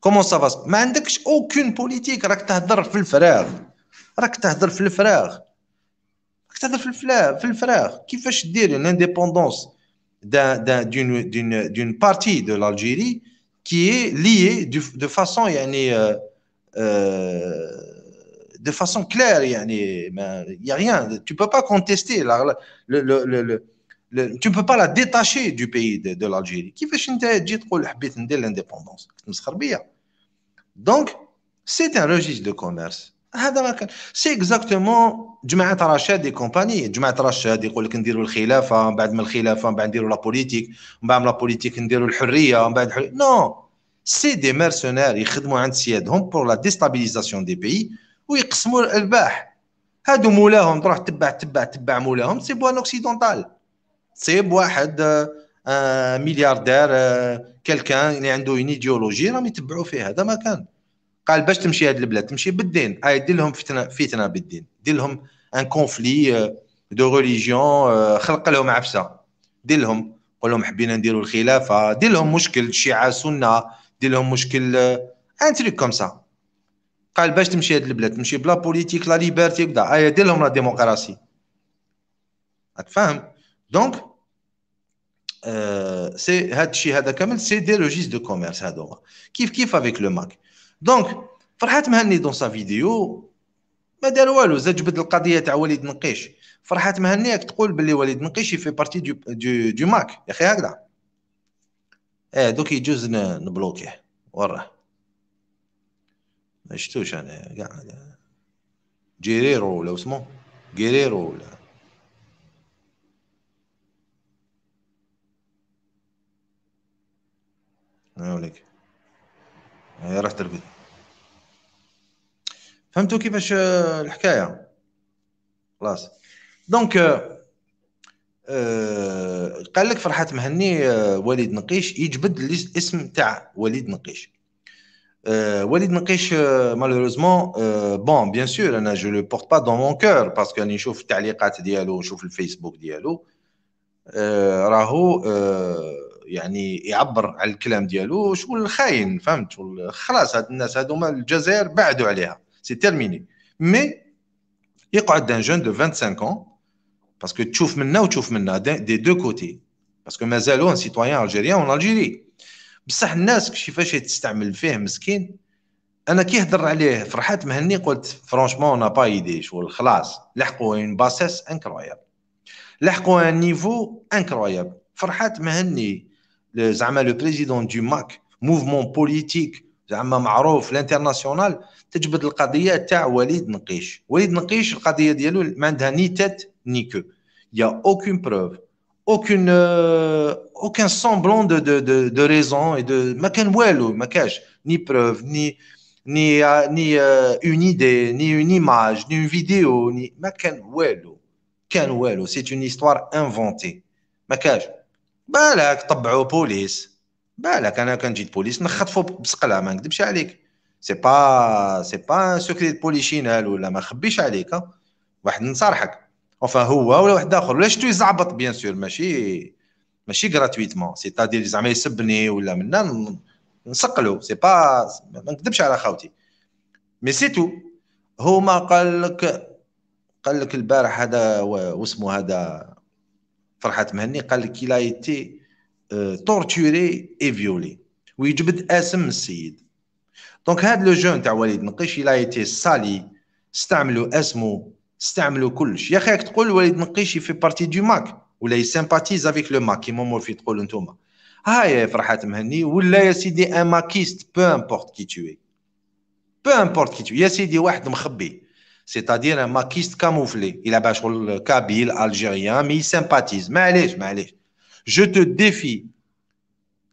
كومون سافا ما عندكش اوكين بوليتيك راك تهضر في الفراغ راك تهضر في الفراغ راك تهضر في الفراغ في الفراغ كيفاش دير ان انديبوندونس d'une partie de l'Algérie qui est liée de façon يعني, euh, de façon claire. Il n'y a rien. Tu ne peux pas contester. le, tu ne peux pas la détacher du pays de, l'Algérie. Qui fait l'indépendance Donc, c'est un registre de commerce. C'est exactement Jumaat Rachad des compagnies. Jumaat Rachad, il dit qu'on va faire le khilafa, on va faire la politique, on va la politique, on va faire la Non, سي دي مرسونير يخدموا عند سيادهم بور لا ديستابيليزاسيون دي بيي ويقسموا الارباح هادو مولاهم تروح تبع تبع تبع مولاهم سي بوان اوكسيدونتال تصيب واحد ملياردير كيلكان اللي عنده اون ايديولوجي راهم يتبعوا فيه هذا ما كان قال باش تمشي هاد البلاد تمشي بالدين اي دير لهم فتنه فتنه بالدين دير لهم ان كونفلي دو ريليجيون خلق لهم عفسه دير لهم قول لهم حبينا نديروا الخلافه دير لهم مشكل شيعه سنه دير لهم مشكل آه، ان تريك كوم سا قال باش تمشي هاد البلاد تمشي بلا بوليتيك لا ليبرتي كدا ايا آه، دير لهم لا ديموقراسي راك فاهم دونك سي هاد الشيء هذا كامل سي دي لوجيس دو كوميرس هادو كيف كيف افيك لو ماك دونك فرحات مهني دون سا فيديو ما دار والو زاد جبد القضيه تاع وليد نقيش فرحات مهنيك تقول باللي وليد نقيش في بارتي دو, دو ماك يا اخي هكذا ايه دوك يجوز نبلوكيه وراه ما شفتوش انا قاعد جيريرو ولا اسمه جيريرو ولا نقولك هي راح ترقد فهمتوا كيفاش الحكايه خلاص دونك آه، قال لك فرحات مهني آه، وليد نقيش يجبد الاسم تاع وليد نقيش آه، وليد نقيش مالوريزمون بون بيان سور انا جو لو بورت با دون مون كور باسكو راني نشوف التعليقات ديالو نشوف الفيسبوك ديالو راهو يعني يعبر على الكلام ديالو شغل خاين فهمت خلاص هاد الناس هادوما الجزائر بعدوا عليها سي تيرميني مي يقعد ان جون دو 25 ans باسكو تشوف منا وتشوف منا دي دو كوتي باسكو مازالو ان سيتويان الجيريان اون الجيري بصح الناس كيفاش تستعمل فيه مسكين انا كي هضر عليه فرحات مهني قلت فرونشمون انا با ايدي شغل خلاص لحقوا اون باسيس انكرويابل لحقوا ان نيفو انكرويابل فرحات مهني زعما لو بريزيدون دو ماك موفمون بوليتيك زعما معروف لانترناسيونال تجبد القضيه تاع وليد نقيش وليد نقيش القضيه ديالو ما عندها ني ni que. Il y a aucune preuve, aucune, euh, aucun semblant de, de, de, de raison et de McEnwell ou Macash, ni preuve, ni, ni, euh, ni euh, une idée, ni une image, ni une vidéo, ni McEnwell. McEnwell, c'est une histoire inventée. Macash, balak, tabou, police. Balak, un candidat de police, n'achatfou, psqala, man, gdibchalik. C'est pas, c'est pas un secret de police, ou la machbichalik, hein. Wahn, n'sarhak. اونفان هو ولا واحد اخر ولا شتو يزعبط بيان سور ماشي ماشي غراتويتمون سي تادير زعما يسبني ولا منا نسقلو سي با ما نكذبش على خاوتي مي سي تو هما قال لك قال لك البارح هذا واسمو هذا فرحات مهني قال لك الى ايتي تورتوري اي فيولي ويجبد اسم السيد دونك هذا لو جون تاع وليد نقيش الى ايتي سالي استعملوا اسمه استعملوا كلش يا اخي تقول وليد نقيشي في بارتي دو ماك ولا يسامباتيز افيك لو ماك كيما مورفي انتوما ها هاي فرحات مهني ولا يا سيدي ان ماكيست بو امبورت كي توي بو امبورت كي توي يا سيدي واحد مخبي سي تادير ان ماكيست كاموفلي الى يلعب شغل كابيل الجيريان مي سامباتيز معليش معليش جو تو ديفي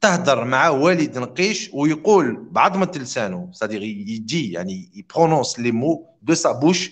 تهضر مع والد نقيش ويقول بعضمة لسانه سادير يجي يعني يبرونونس لي مو دو سا بوش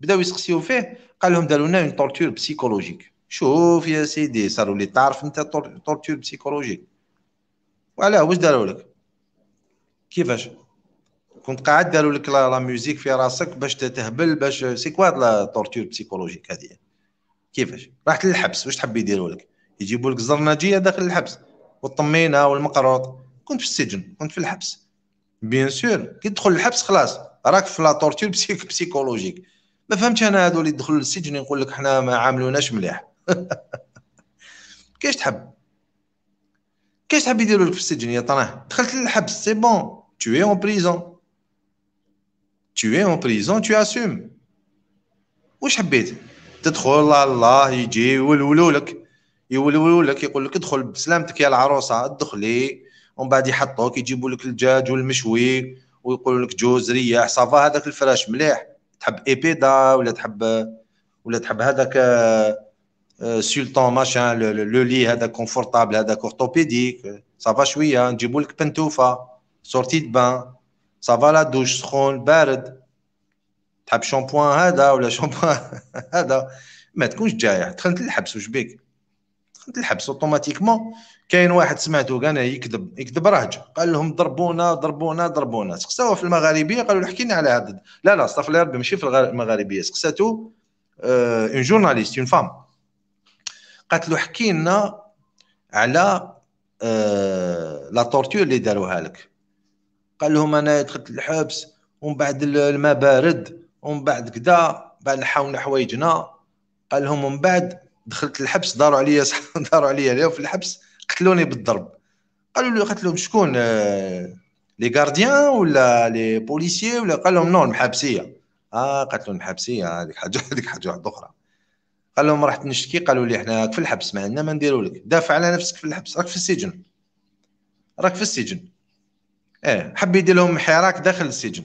بداو يسقسيو فيه قال لهم داروا لنا اون تورتور بسيكولوجيك شوف يا سيدي صاروا لي تعرف انت تورتور بسيكولوجيك وعلاه واش داروا لك كيفاش كنت قاعد داروا لك لا ميوزيك في راسك باش تهبل باش سي كوا لا تورتور بسيكولوجيك هذه كيفاش رحت للحبس واش تحب يديروا لك يجيبوا لك الزرنجيه داخل الحبس والطمينه والمقروط كنت في السجن كنت في الحبس بيان سور كي تدخل الحبس خلاص راك في لا تورتور بسيك بسيكولوجيك ما فهمتش انا هذو اللي يدخلوا للسجن يقول لك حنا ما عاملوناش مليح كاش تحب كاش تحب يديروا لك في السجن يا طناه دخلت للحبس سي بون توي اون بريزون توي اون بريزون تو اسوم واش حبيت تدخل الله الله يجي يولولو لك يولولو لك يقول لك ادخل بسلامتك يا العروسه ادخلي ومن بعد يحطوك يجيبوا لك الدجاج والمشوي ويقول لك جوز رياح صافا هذاك الفراش مليح تحب ايبيدا ولا تحب ولا تحب هذاك آه، سلطان ماشان لو لي هذا كونفورتابل هذا اورتوبيديك صافا شويه نجيبوا لك بنتوفه سورتي دبان صافا لا دوش سخون بارد تحب شامبوان هذا ولا شامبوان هذا ما تكونش جايع دخلت للحبس وش بيك الحبس اوتوماتيكمون كاين واحد سمعته كان يكذب يكذب راه قال لهم ضربونا ضربونا ضربونا سقساو في المغاربيه قالوا له احكي لنا على هذا لا لا استغفر الله ربي ماشي في المغاربيه سقساته اون جورناليست اون فام قالت له احكي لنا على لا آه، تورتور اللي داروها لك قال لهم انا دخلت الحبس ومن بعد الماء بارد ومن بعد كذا بعد نحاولنا حوايجنا قال لهم من بعد دخلت الحبس داروا عليا داروا عليا اليوم في الحبس قتلوني بالضرب قالوا لي قتلوا شكون آه، لي غارديان ولا لي بوليسيي ولا قال لهم نو المحابسيه اه قتلوا المحابسيه هذيك حاجه هذيك حاجه واحده اخرى قال لهم رحت نشتكي قالوا لي احنا في الحبس ما عندنا ما نديروا لك دافع على نفسك في الحبس راك في السجن راك في السجن ايه حب يدير لهم حراك داخل السجن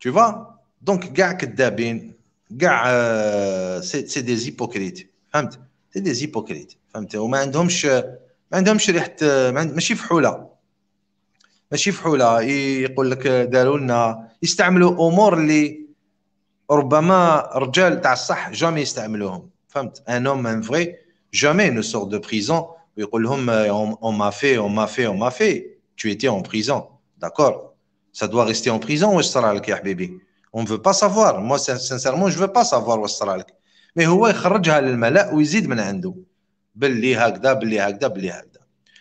تو فا دونك كاع كذابين سي دي زيبوكريت فهمت سي دي زيبوكريت فهمت وما عندهمش عندهمش ريحه ماشي فحوله ماشي فحوله يقول لك داروا لنا يستعملوا امور اللي ربما رجال تاع الصح جامي يستعملوهم فهمت ان اوم ان فري جامي نو سور دو بريزون ويقول لهم اون ما في اون ما في اون ما في tu étais en prison d'accord ça doit rester en prison واش صرا لك يا حبيبي اون فو با سافوار مو سانسيرمون جو با سافوار واش صرالك مي هو يخرجها للملا ويزيد من عنده باللي هكذا باللي هكذا باللي هكذا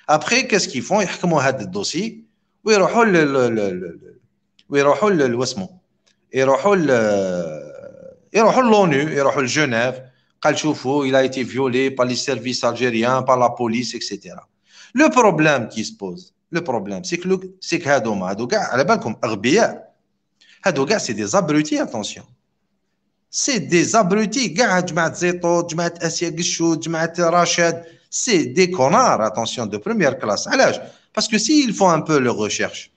ابخي كاس كي فون يحكموا هذا الدوسي ويروحوا لل ويروحوا واسمو يروحوا ل... يروحوا لونو يروحوا لجنيف قال شوفوا الى ايتي فيولي با لي سيرفيس الجيريان با لا بوليس اكسيتيرا لو بروبليم كي سبوز لو بروبليم سي كلو سي هادوما هادو كاع على بالكم اغبياء C'est des abrutis, attention. C'est des abrutis. C'est des connards, attention, de première classe. Parce que s'ils font un peu leur recherche,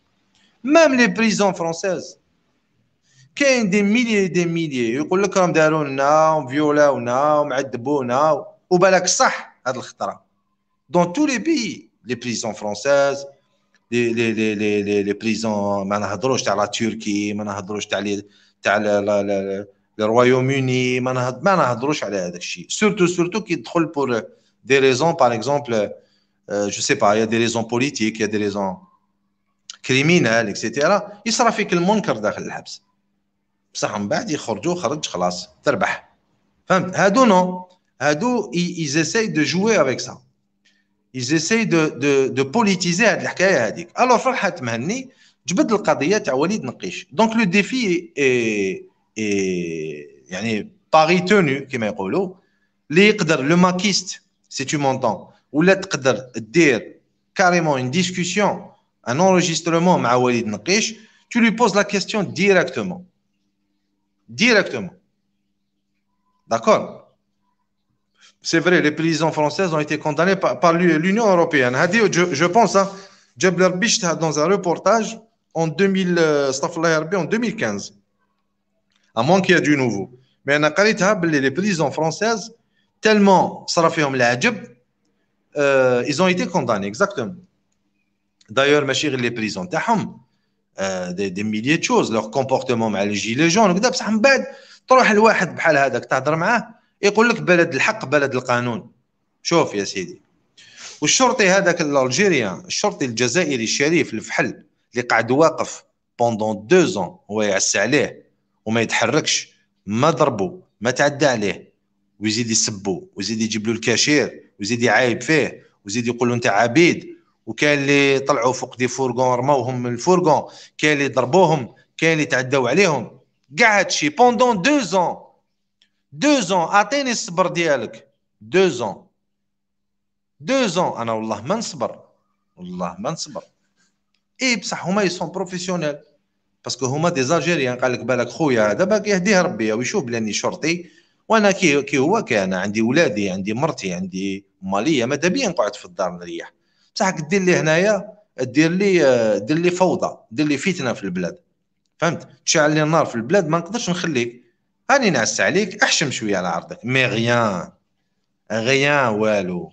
même les prisons françaises, qui ont des milliers et des milliers, ils ont des violences, des violences, des violences, des violences, des violences. Dans tous les pays, les prisons françaises, لي لي لي لي لي, بريزون ما نهضروش تاع لا تركي ما نهضروش تاع لي تاع الروايوموني ما نهض ما نهضروش على هذاك الشيء سورتو سورتو كي تدخل بور دي ريزون باغ اكزومبل جو سي با يا دي ريزون بوليتيك يا دي ريزون كريمينال اكسيتيرا يصرى فيك المنكر داخل الحبس بصح من بعد يخرجوا خرج خلاص تربح فهمت هادو نو هادو ils essayent de jouer avec ça ils essayent de, de, de politiser cette histoire. Alors, je vais le cas de Walid Donc, le défi est, pari tenu, comme ils le maquiste, si tu m'entends, ou l'Iqdar, dire carrément une discussion, un enregistrement avec Walid Nqish, tu lui poses la question directement. Directement. D'accord c'est vrai, les prisons françaises ont été condamnées par, l'Union européenne. Je, je pense à hein, Jabler dans un reportage en, 2015, euh, à moins qu'il y ait du nouveau. Mais les prisons françaises, tellement euh, ils ont été condamnés, exactement. D'ailleurs, les prisons, été euh, des, des milliers de choses, leur comportement, les gilets jaunes, tu ont un يقول لك بلد الحق بلد القانون شوف يا سيدي والشرطي هذاك الالجيريان الشرطي الجزائري الشريف الفحل اللي قاعد واقف بوندون دو زون هو يعس عليه وما يتحركش ما ضربو ما تعدى عليه ويزيد يسبو ويزيد يجيب له الكاشير ويزيد يعايب فيه ويزيد يقول له انت عبيد وكاين اللي طلعوا فوق دي فورغون رموهم من الفورغون كاين اللي ضربوهم كاين اللي تعداو عليهم كاع هادشي بوندون دو زون دو زون اعطيني الصبر ديالك دو زون دو زون انا والله ما نصبر والله ما نصبر اي بصح هما يسون بروفيسيونيل باسكو هما دي زالجيريان قال لك بالك خويا هذا باك يهديه ربي ويشوف بلاني شرطي وانا كي كي هو كي انا عندي ولادي عندي مرتي عندي ماليه ماذا بيا نقعد في الدار نريح بصح دير لي هنايا دير لي دير لي فوضى دير لي فتنه في البلاد فهمت تشعل لي النار في البلاد ما نقدرش نخليك هاني ناس عليك احشم شويه على عرضك مي غيان غيان والو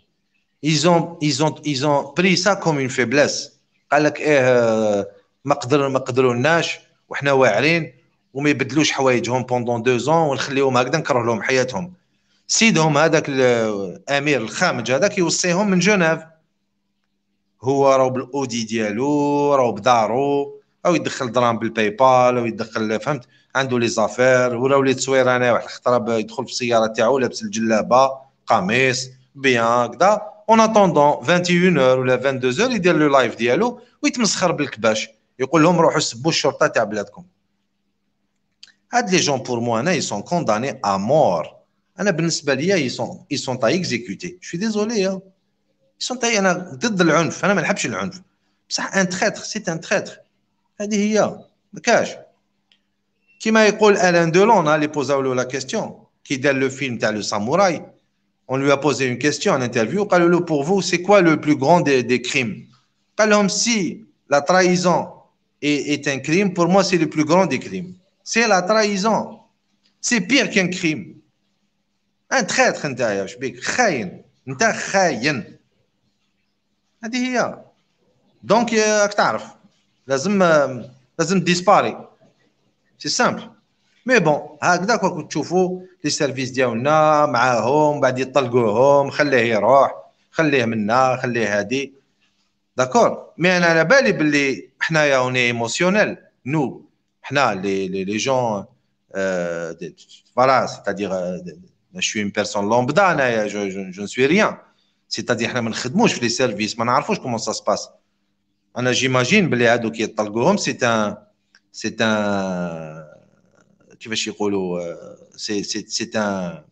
ايزون ايزون ايزون بري سا كوم اون فيبلس قال لك ايه ما قدر ما قدرولناش وحنا واعرين وما يبدلوش حوايجهم بوندون دو زون ونخليهم هكذا نكره لهم حياتهم سيدهم هذاك الامير الخامج هذاك يوصيهم من جنيف هو راهو بالاودي ديالو راهو بدارو او يدخل درام بالباي بال او يدخل فهمت عنده لي زافير ولا لي تصوير انا واحد الخطره يدخل في السياره تاعو لابس الجلابه قميص بيان كدا اون اتوندون 21 اور ولا 22 اور يدير لو لايف ديالو ويتمسخر بالكباش يقول لهم روحوا سبوا الشرطه تاع بلادكم هاد لي جون بور مو انا اي سون كونداني ا مور انا بالنسبه ليا اي سون تا اكزيكوتي شو ديزولي سون تا انا ضد العنف انا ما نحبش العنف بصح ان تريتر سي ان تريتر هذه هي ما كاش Qui m'a école Alain Delon, a hein, les posé la question, qui dans le film le samouraï, on lui a posé une question en interview, pour vous, c'est quoi le plus grand des, crimes si la trahison est, un crime, pour moi c'est le plus grand des crimes. C'est la trahison. C'est pire qu'un crime. Un traître, un traître c'est خاين donc هي euh, سي سامبل مي بون هكذا كوكو تشوفوا لي سيرفيس ديالنا معاهم بعد يطلقوهم خليه يروح خليه منا خليه هادي داكور مي انا على بالي باللي حنايا اوني ايموسيونيل نو حنا لي لي لي جون فوالا سيتادير جو شوي اون بيرسون لومبدا انايا جو نسوي ريان سيتادير حنا ما نخدموش في لي سيرفيس ما نعرفوش كومون سا سباس انا جيماجين بلي هادو كي يطلقوهم سي ان سي ان كيفاش يقولوا سي سي سي ان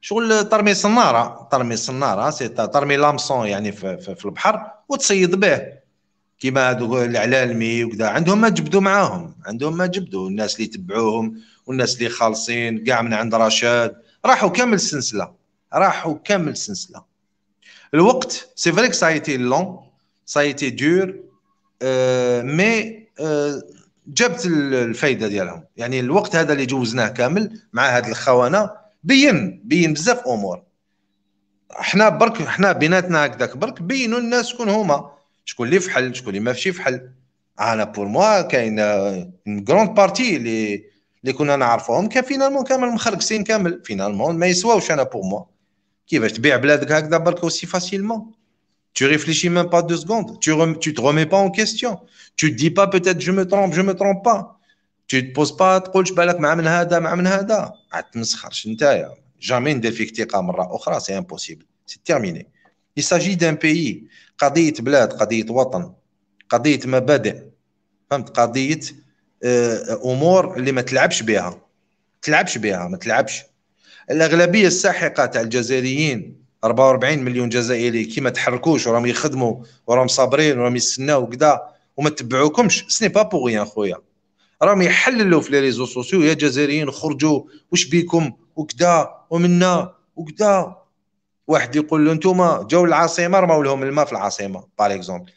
شغل ترمي صناره ترمي صناره سي ترمي لامسون يعني في, في, في البحر وتصيد به كيما هذوك الاعلامي وكذا عندهم ما جبدوا معاهم عندهم ما جبدوا الناس اللي تبعوهم والناس اللي خالصين كاع من عند رشاد راحوا كامل السلسله راحوا كامل السلسله الوقت سي فريك سايتي لون سايتي دور أه مي جابت الفائده ديالهم يعني الوقت هذا اللي جوزناه كامل مع هذه الخونه بين بين بزاف امور حنا برك حنا بيناتنا هكذاك برك بينوا الناس شكون هما شكون اللي في حل شكون اللي ماشي في حل انا بور موا كاين اون كروند بارتي اللي اللي كنا نعرفوهم كان فينالمون كامل مخرقسين كامل فينالمون ما يسواوش انا بور موا كيفاش تبيع بلادك هكذا برك اوسي فاسيلمون Tu réfléchis même pas deux secondes. Tu ne te remets pas en question. Tu te dis pas peut-être je me trompe, je me trompe pas. Tu te poses pas trop je balak ma'amel Jamais une déficité c'est impossible. C'est terminé. Il s'agit d'un pays. قضية بلاد, قضية وطن, قضية مبادئ. فهمت قضية أمور اللي ما تلعبش بها. تلعبش بها ما تلعبش. الأغلبية الساحقة الجزائريين 44 مليون جزائري كي ما تحركوش وراهم يخدموا وراهم صابرين وراهم يستناو كدا وما تبعوكمش سني با بوغ يا خويا راهم يحللوا في لي ريزو سوسيو يا جزائريين خرجوا وش بيكم وكدا ومنا وكدا واحد يقول له انتوما جاو العاصمه رموا لهم الماء في العاصمه باغ اكزومبل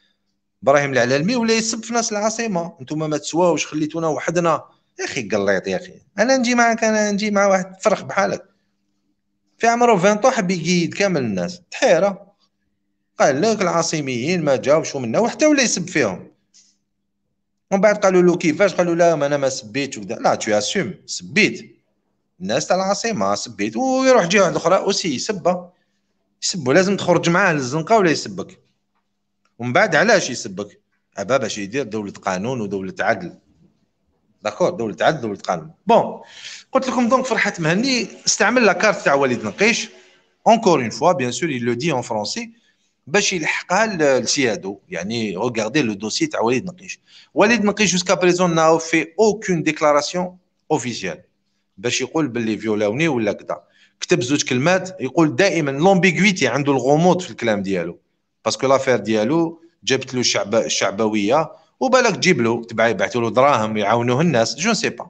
ابراهيم العلالمي ولا يسب في ناس العاصمه انتوما ما تسواوش خليتونا وحدنا يا اخي قليط يا اخي انا نجي معك انا نجي مع واحد فرخ بحالك في عمره 20 طون حب يقيد كامل الناس تحيره قال لك العاصميين ما جاوبش منا وحتى ولا يسب فيهم ومن بعد قالوا له كيفاش قالوا لا انا ما سبيت وكذا لا تو اسيوم سبيت الناس تاع العاصمه سبيت ويروح جهه اخرى اوسي يسبه يسبه لازم تخرج معاه للزنقه ولا يسبك ومن بعد علاش يسبك ابا باش يدير دوله قانون ودوله عدل داكور دوله عدل ودوله قانون بون قلت لكم دونك فرحت مهني استعمل لاكارت تاع وليد نقيش اونكور اون فوا بيان سور لو دي اون فرونسي باش يلحقها لسيادو يعني ريغاردي لو دوسي تاع وليد نقيش وليد نقيش جوسكا بريزون ناو في اوكون ديكلاراسيون اوفيسيال باش يقول باللي فيولاوني ولا كذا كتب زوج كلمات يقول دائما لومبيغويتي عنده الغموض في الكلام ديالو باسكو لافير ديالو جابت له الشعب الشعبويه وبالك تجيب له تبعي بعثوا له دراهم يعاونوه الناس جو سي با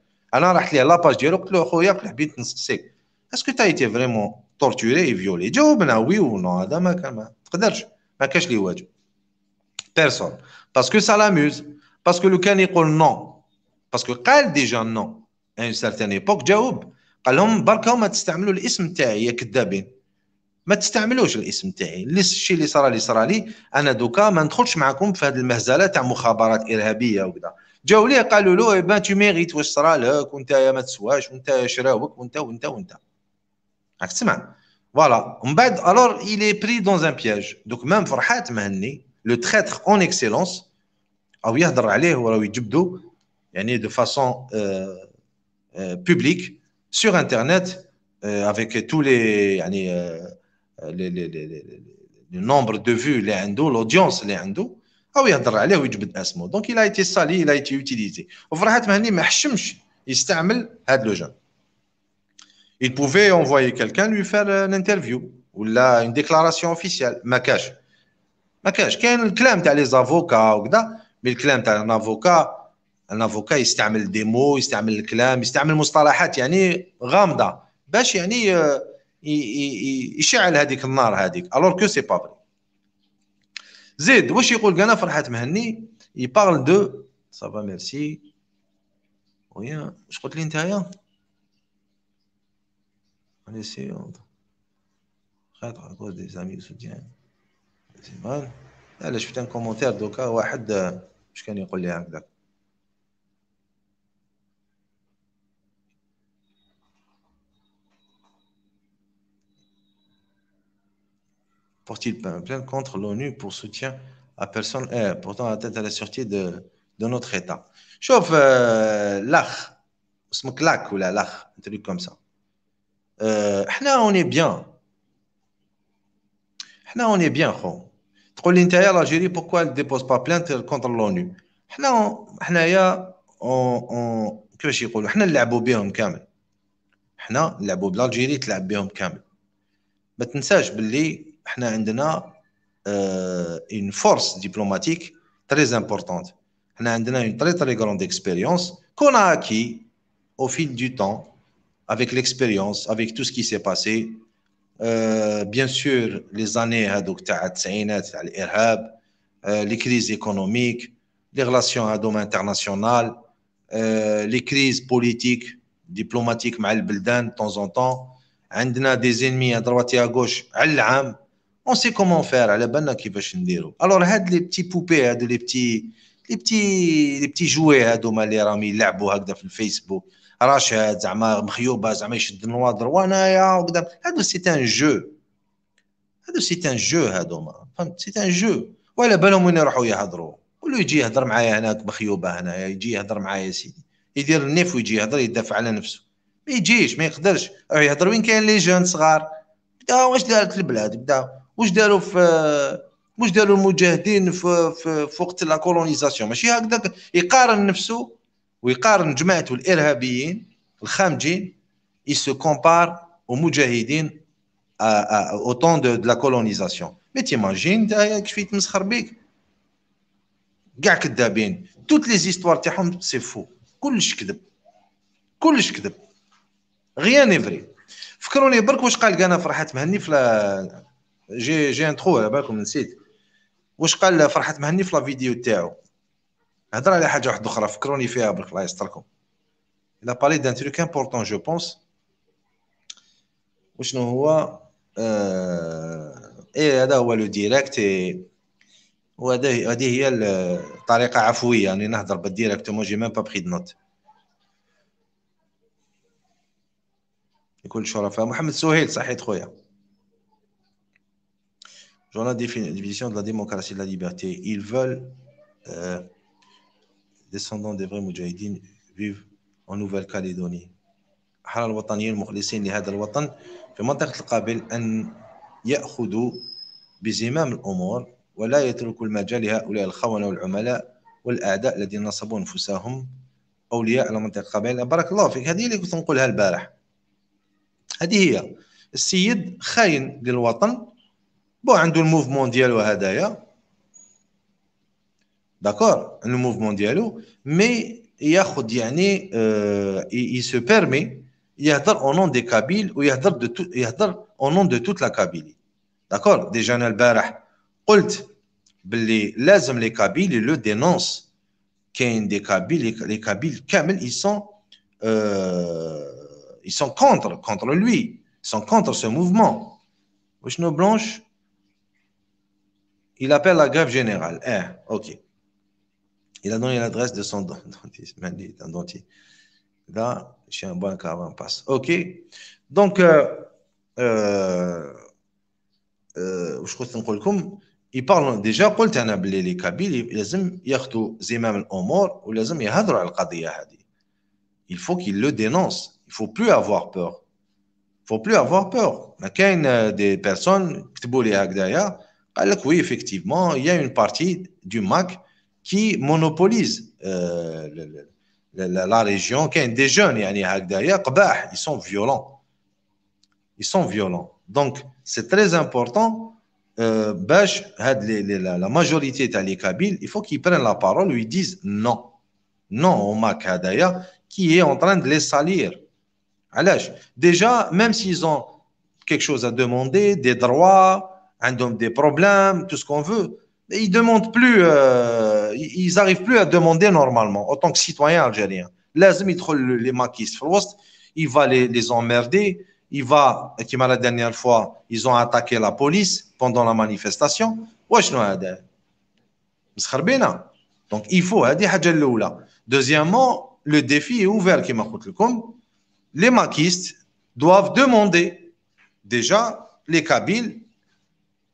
انا رحت ليه لاباج ديالو قلت له خويا حبيت نسقسيك اسكو تا ايتي فريمون تورتوري اي فيولي جاوبنا وي و نو هذا ما كان ما تقدرش ما كاش لي واجب بيرسون باسكو سا لاموز باسكو لو كان يقول نو باسكو قال ديجا نو ان سارتان ايبوك جاوب قال لهم برك ما تستعملوا الاسم تاعي يا كذابين ما تستعملوش الاسم تاعي الشيء اللي صرا لي صرا لي انا دوكا ما ندخلش معكم في هذه المهزله تاع مخابرات ارهابيه وكذا alors il est pris dans un piège donc même Farhat Mahani le traître en excellence de façon euh, euh, publique sur internet euh, avec tous les le nombre de vues les hindous, l'audience les hindous او يهضر عليه ويجبد اسمه دونك الى ايتي سالي الى ايتي يوتيليزي وفرحات مهني ما حشمش يستعمل هاد لو جون il pouvait envoyer quelqu'un lui faire une interview ou là une déclaration officielle ما كاش ما كاش كاين الكلام تاع لي زافوكا وكذا مي الكلام تاع ان الافوكا يستعمل ديمو يستعمل الكلام يستعمل مصطلحات يعني غامضه باش يعني يشعل هذيك النار هذيك الور كو سي با فري زيد واش يقول قال فرحات مهني يبارل دو صافا ميرسي ويا واش قلت لي نتايا سي خاطر دي زامي سوديان سي مال علاش شفت ان كومونتير دوكا واحد واش كان يقول لي هكذاك porte t plainte contre l'ONU pour soutien à personne eh, pourtant à tête à la sûreté de, de notre État شوف euh, un truc comme ça euh, on est bien là on est bien خو trop l'intérieur pourquoi pourquoi pourquoi ne dépose pas plainte euh, contre l'ONU احنا حنايا كيفاش يقولوا نلعبوا بهم كامل on نلعبوا بالالجيري تلعب بهم كامل ما تنساش باللي nous avons une force diplomatique très importante. On a une très très grande expérience qu'on a acquis au fil du temps, avec l'expérience, avec tout ce qui s'est passé. Euh, bien sûr, les années euh, les crises économiques, les relations à domaine international, euh, les crises politiques, diplomatiques, de temps en temps. On a des ennemis à droite et à gauche, à l'âme. اون سي كومون فير على بالنا كيفاش نديرو الوغ هاد لي بتي بوبي هادو لي بتي لي بتي لي بتي جوي هادوما اللي راهم يلعبوا هكذا في الفيسبوك راشد زعما مخيوبه زعما يشد النواضر وانايا وكذا هادو سي ان جو هادو سي ان جو هادوما فهمت سي ان جو وعلى بالهم وين يروحوا يهضروا ولا يجي يهضر معايا هناك مخيوبه هنايا يجي يهضر معايا سيدي يدير النيف ويجي يهضر يدافع على نفسه ما يجيش ما يقدرش يهضر وين كاين لي جون صغار بداو واش دارت البلاد بداو واش داروا في واش داروا المجاهدين في, في, وقت لا كولونيزاسيون ماشي هكذاك يقارن نفسه ويقارن جماعته الارهابيين الخامجين اي سو كومبار او mujahidines دو temps de, de la كيف آه، يتمسخر بيك كاع كذابين توت لي زيستوار تاعهم سي فو كلش كذب كلش كذب غيان افري فكروني برك واش قال انا فرحات مهني في جي جي ان ترو على بالكم نسيت واش قال فرحت مهني في لا فيديو تاعو هضر على حاجه واحده اخرى فكروني فيها برك الله يستركم لا بالي دان تروك امبورطون جو بونس وشنو هو آه... ايه هذا هو لو ديريكت ايه وهذه هذه هي الطريقه عفويه يعني نهضر مو جي ميم با بري نوت كل شرفاء محمد سهيل صحيت خويا J'en ai définition de la démocratie et de la liberté. Ils veulent, euh, descendants des vrais moudjahidines, vivre en Nouvelle-Calédonie. حال الوطنيين المخلصين لهذا الوطن في منطقة القابل أن يأخذوا بزمام الأمور ولا يتركوا المجال لهؤلاء الخونة والعملاء والأعداء الذين نصبوا أنفسهم أولياء على منطقة القبائل بارك الله فيك هذه اللي كنت نقولها البارح هذه هي السيد خاين للوطن bon il a le mouvement mondial ou d'accord le mouvement mondial mais euh, il y a il se permet il y a dans nom des kabiles ou il y a de nom de toute la kabylie d'accord déjà jeunes j'ai dit que il les kabyle les denounce y a des kabiles, les kabyle ils sont euh, ils sont contre contre lui sont contre ce mouvement wesh blanche il appelle la grève générale. Eh, ok. Il a donné l'adresse de son dentiste. Un dentiste. Là, j'ai un bon caravane passe. Ok. Donc, euh, euh, euh je crois que il parle déjà قلت انا بلي لي كابيل لازم ياخذوا زمام الامور ولازم يهضروا على القضيه هذه il faut qu'ils le dénoncent il faut plus avoir peur il faut plus avoir peur ما كاين euh, des personnes qui لي هكذايا alors oui, effectivement, il y a une partie du MAC qui monopolise euh, la, région, qui est des jeunes, ils sont violents. Ils sont violents. Donc, c'est très important, euh, la majorité à Kabyle il faut qu'ils prennent la parole, ils disent non. Non au MAC qui est en train de les salir. Déjà, même s'ils ont quelque chose à demander, des droits, ont des problèmes, tout ce qu'on veut. ils ils demandent plus, euh, ils n'arrivent plus à demander normalement, en tant que citoyen algérien. les maquistes il va les, emmerder, il va, comme la dernière fois, ils ont attaqué la police pendant la manifestation. Donc, il faut, hein, Deuxièmement, le défi est ouvert, les maquistes doivent demander déjà les Kabyles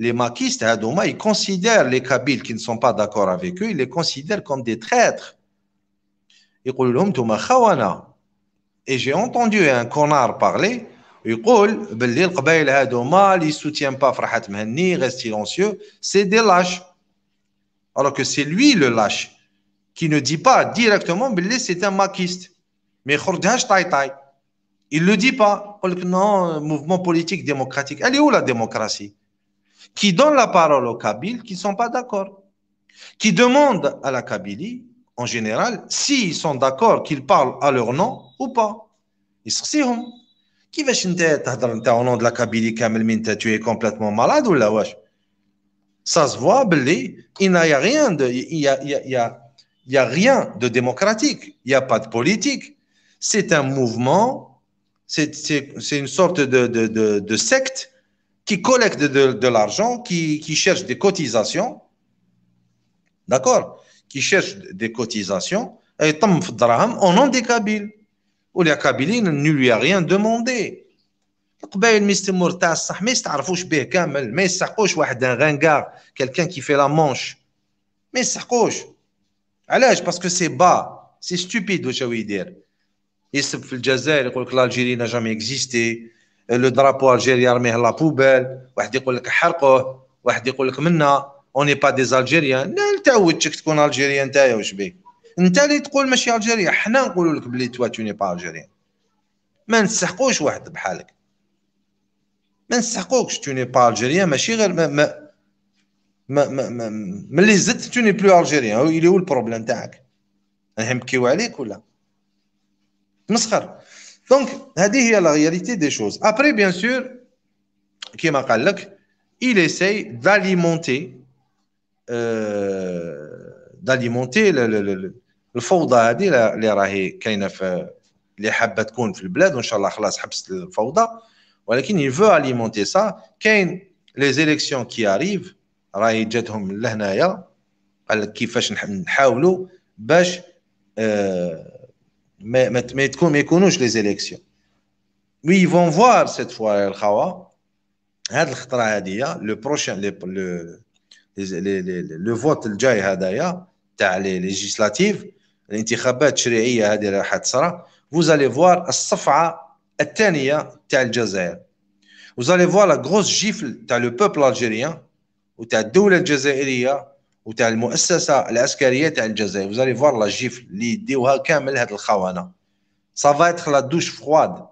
les maquistes, Adouma, ils considèrent les Kabyles qui ne sont pas d'accord avec eux, ils les considèrent comme des traîtres. Et j'ai entendu un connard parler, il dit ils ne soutiennent pas restent silencieux, c'est des lâches. Alors que c'est lui le lâche, qui ne dit pas directement c'est un maquiste. Mais il ne le dit pas. Non, mouvement politique démocratique. Elle est où la démocratie qui donnent la parole aux Kabyles qui ne sont pas d'accord, qui demandent à la Kabylie, en général, s'ils sont d'accord qu'ils parlent à leur nom ou pas. Ils sont Qui va chanter au nom de la Kabylie tu es complètement malade ou là Ça se voit, il n'y a rien de. Il y a, il y a, il y a rien de démocratique, il n'y a pas de politique. C'est un mouvement, c'est une sorte de, de, de, de secte qui collecte de l'argent, qui cherche des cotisations, d'accord Qui cherche des cotisations et Tom Fdrham en nom des Kabyles où la Kabyles ne lui a rien demandé. Bah, il c'est mort à sa pas à le Mais ça coche, c'est un ringard, quelqu'un qui fait la manche. Mais ça coche. Allez, parce que c'est bas, c'est stupide de ça. dire, il se fait le que l'algérie n'a jamais existé. لو درابو الجيريا يرميه لا بوبيل واحد يقول لك حرقوه واحد يقول لك منا اوني با دي الجيريان لا انت عودتك تكون الجيري انت واش بيه انت اللي تقول ماشي الجيريا حنا نقولوا لك بلي توا توني با الجيريان ما نسحقوش واحد بحالك ما نسحقوكش توني با الجيريان ماشي غير ما ما ما ما, ملي زدت توني بلو الجيريان اللي هو البروبليم تاعك نحكيو عليك ولا تمسخر Donc, il y a la réalité des choses. Après, bien sûr, il essaye d'alimenter euh, d'alimenter le, fauda euh, il veut alimenter ça les élections qui arrivent ما تكون ما يكونوش لي زيليكسيون وي فون فوار سيت فوا الخوا هاد الخطره هادية لو بروشين لو فوت الجاي هذايا تاع لي ليجيسلاتيف الانتخابات التشريعيه هادي اللي راح تصرى فوزالي فوار الصفعه الثانيه تاع الجزائر فوزالي فوار لا غروس جيفل تاع لو بوبل الجيريان وتاع الدوله الجزائريه وتاع المؤسسه العسكريه تاع الجزائر وزاري فوار لا جيف اللي يديوها كامل هاد الخونه سافا اتخ لا دوش فواد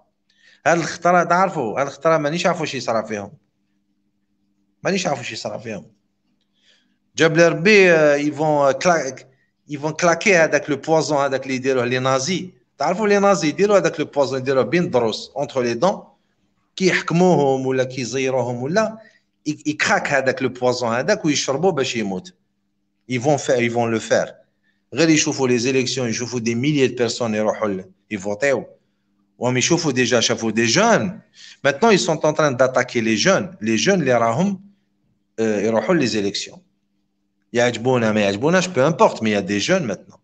هاد الخطره تعرفوا هاد الخطره مانيش عارف واش يصرى فيهم مانيش عارف واش يصرى فيهم جاب لي ربي يفون كلاك يفون كلاكي هذاك لو بوازون هذاك اللي يديروه لي نازي تعرفوا لي نازي يديروا هذاك لو بوازون يديروه بين دروس اونتر لي دون كي يحكموهم ولا كي يزيروهم ولا يكراك هذاك لو بوازون هذاك ويشربوا باش يموت Ils vont faire, ils vont le faire. Regardez, ils les élections, ils chauffent des milliers de personnes, ils votent. Ou mais chauffent déjà, des jeunes. Maintenant, ils sont en train d'attaquer les jeunes. Les jeunes, les rahum, ils euh, vont les élections. Il y a mais peu importe, mais il y a des jeunes maintenant.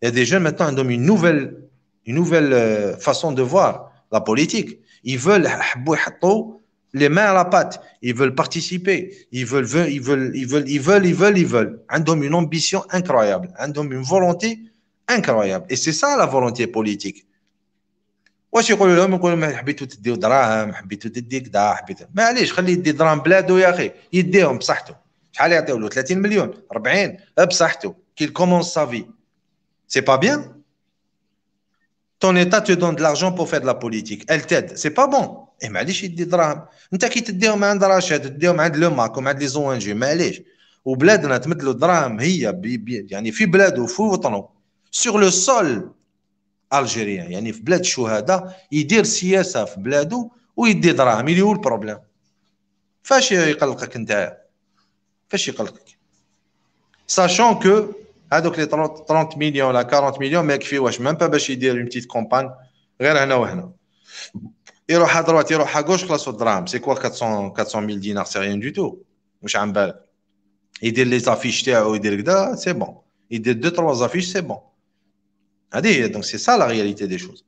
Il y a des jeunes maintenant qui ont une nouvelle, une nouvelle euh, façon de voir la politique. Ils veulent euh, les mains à la patte, Ils veulent participer. Ils veulent, ils veulent, ils veulent, ils veulent, ils veulent, ils veulent. une ambition incroyable. un homme, une volonté incroyable. Et c'est ça la volonté politique. واش يقولوا لهم ما حبيتوا تديو دراهم يدي بلادو يا اخي يديهم شحال 30 ton état te donne de l'argent pour faire de la politique elle t'aide c'est pas bon إيه معليش يدي دراهم انت كي تديهم عند راشد تديهم عند لو ماك وعند لي زوانجي معليش وبلادنا تمثلوا الدراهم هي بي بي يعني في بلاده وفي وطنه سيغ لو سول الجيريان يعني في بلاد الشهداء يدير سياسه في بلاده ويدي دراهم اللي هو البروبليم فاش يقلقك انت فاش يقلقك ساشون كو هذوك لي 30 مليون ولا 40 مليون ما يكفيوش ميم با باش يدير اون بتيت كومبان غير هنا وهنا il à droite, à gauche, classe drame. C'est quoi 400 000 dinars C'est rien du tout. Et de les affiches, c'est bon. Et deux, trois affiches, c'est bon. Donc, c'est ça la réalité des choses.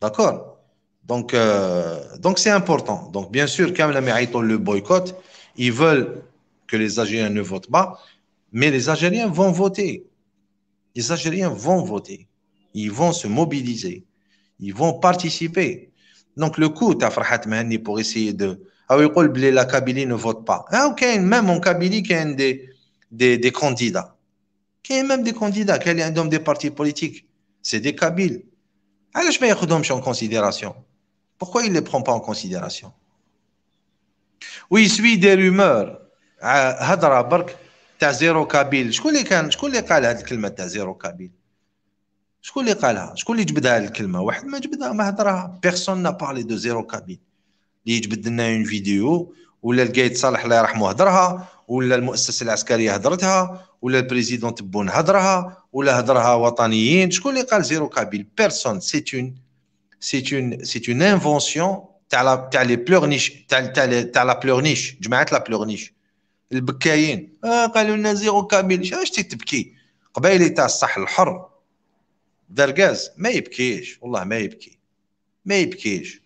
D'accord Donc, euh, c'est important. Donc, bien sûr, quand la le boycott, ils veulent que les Algériens ne votent pas, mais les Algériens vont voter. Les Algériens vont voter. Ils vont se mobiliser ils vont participer. Donc le coup, tu as de Mahani pour essayer de... Ah oui, la Kabylie ne vote pas. Ah ok, même en Kabylie, il y a des, des, des candidats. Il y a même des candidats, il y a des partis politiques. C'est des Kabyles. Alors je mets les en considération. Pourquoi il ne les prend pas en considération Oui, il suit des rumeurs. Hadra Bark, as zéro Kabyle. Je connais zéro Kabyle. شكون اللي قالها شكون اللي جبدها الكلمه واحد ما جبدها ما هضرها بيرسون نا بارلي دو زيرو كابين اللي يجبد لنا اون فيديو ولا القايد صالح الله يرحمه هضرها ولا المؤسسه العسكريه هضرتها ولا البريزيدون تبون هضرها ولا هضرها وطنيين شكون اللي قال زيرو كابيل بيرسون سي اون سي اون انفونسيون تاع لا تاع لي بلورنيش تاع تاع تاع لا بلورنيش جماعه لا بلورنيش البكايين آه قالوا لنا زيرو كابيل اش تبكي قبايلي تاع الصح الحر ذا ما يبكيش والله ما يبكي ما يبكيش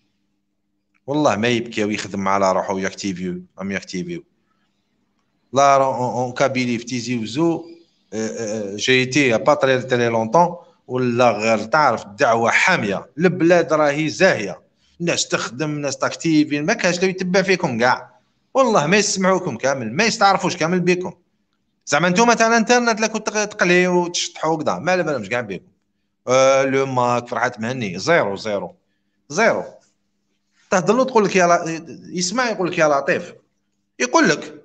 والله ما يبكي ويخدم على روحه ويكتيفيو ام يكتيفيو لا اون كابيلي في تيزي وزو جي تي با تري تري لونتون ولا غير تعرف الدعوه حاميه البلاد راهي زاهيه الناس تخدم الناس تاكتيفي ما كاش لو يتبع فيكم كاع والله ما يسمعوكم كامل ما يستعرفوش كامل بيكم زعما انتم مثلا انترنت لك كنت تقليو وتشطحوا كدا ما على بالهمش كاع بيكم لو ماك فرحات مهني زيرو زيرو زيرو تهضر له تقول لك يا لا... يسمع يقول لك يا لطيف يقول لك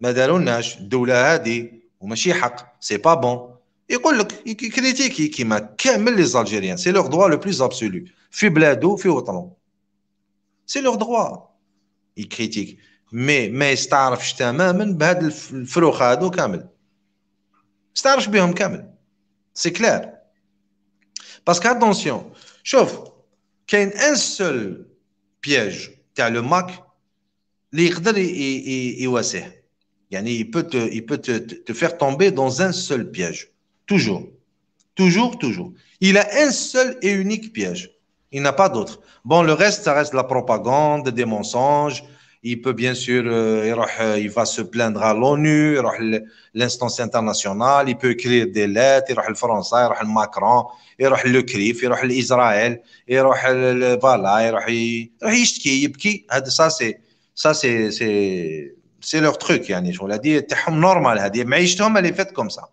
ما دارولناش الدوله هذه وماشي حق سي با بون يقول لك كريتيكي كيما كامل لي زالجيريان سي لوغ دوا لو بلوز ابسولو في بلادو في وطنو سي لوغ دوا يكريتيك مي ما يستعرفش تماما بهاد الفروخ هادو كامل استعرفش بهم كامل سي كلير Parce qu'attention, شوف qu'il y ait un seul piège, tu as le Mac, il peut te, il peut te, faire tomber dans un seul piège toujours toujours toujours il a un seul et unique piège il n'a pas d'autre bon le reste ça reste la propagande des mensonges il peut bien sûr, euh, euh, il va se plaindre à l'ONU, l'instance internationale, il peut écrire des lettres, il va le français, il va le Macron, il va le CRIF, il va l'Israël, il va voilà, il va il يبكي ah, ça c'est ça c'est c'est c'est leur truc يعني l'ai hum mais تاعهم نورمال mais معيشتهم اللي faits comme ça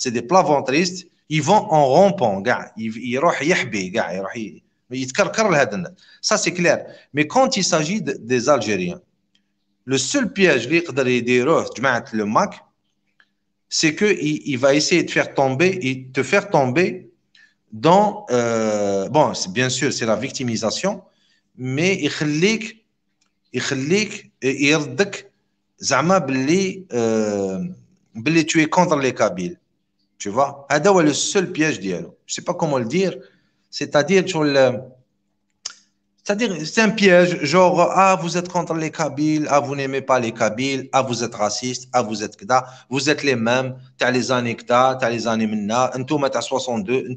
C'est des plats ventristes, ils vont en rompant, ils vont vont rompant, ça, c'est clair. Mais quand il s'agit des Algériens, le seul piège le MAC, c'est qu'il il va essayer de faire tomber et te faire tomber dans. Euh, bon, bien sûr, c'est la victimisation, mais il tu euh, tuer contre les Kabyles. Tu vois, c'est le seul piège Je sais pas comment le dire. C'est-à-dire, cest c'est un piège, genre, ah, vous êtes contre les Kabyles, ah, vous n'aimez pas les Kabyles, ah, vous êtes raciste, ah, vous êtes kda, vous êtes les mêmes, talizani les années kda, un les années 62,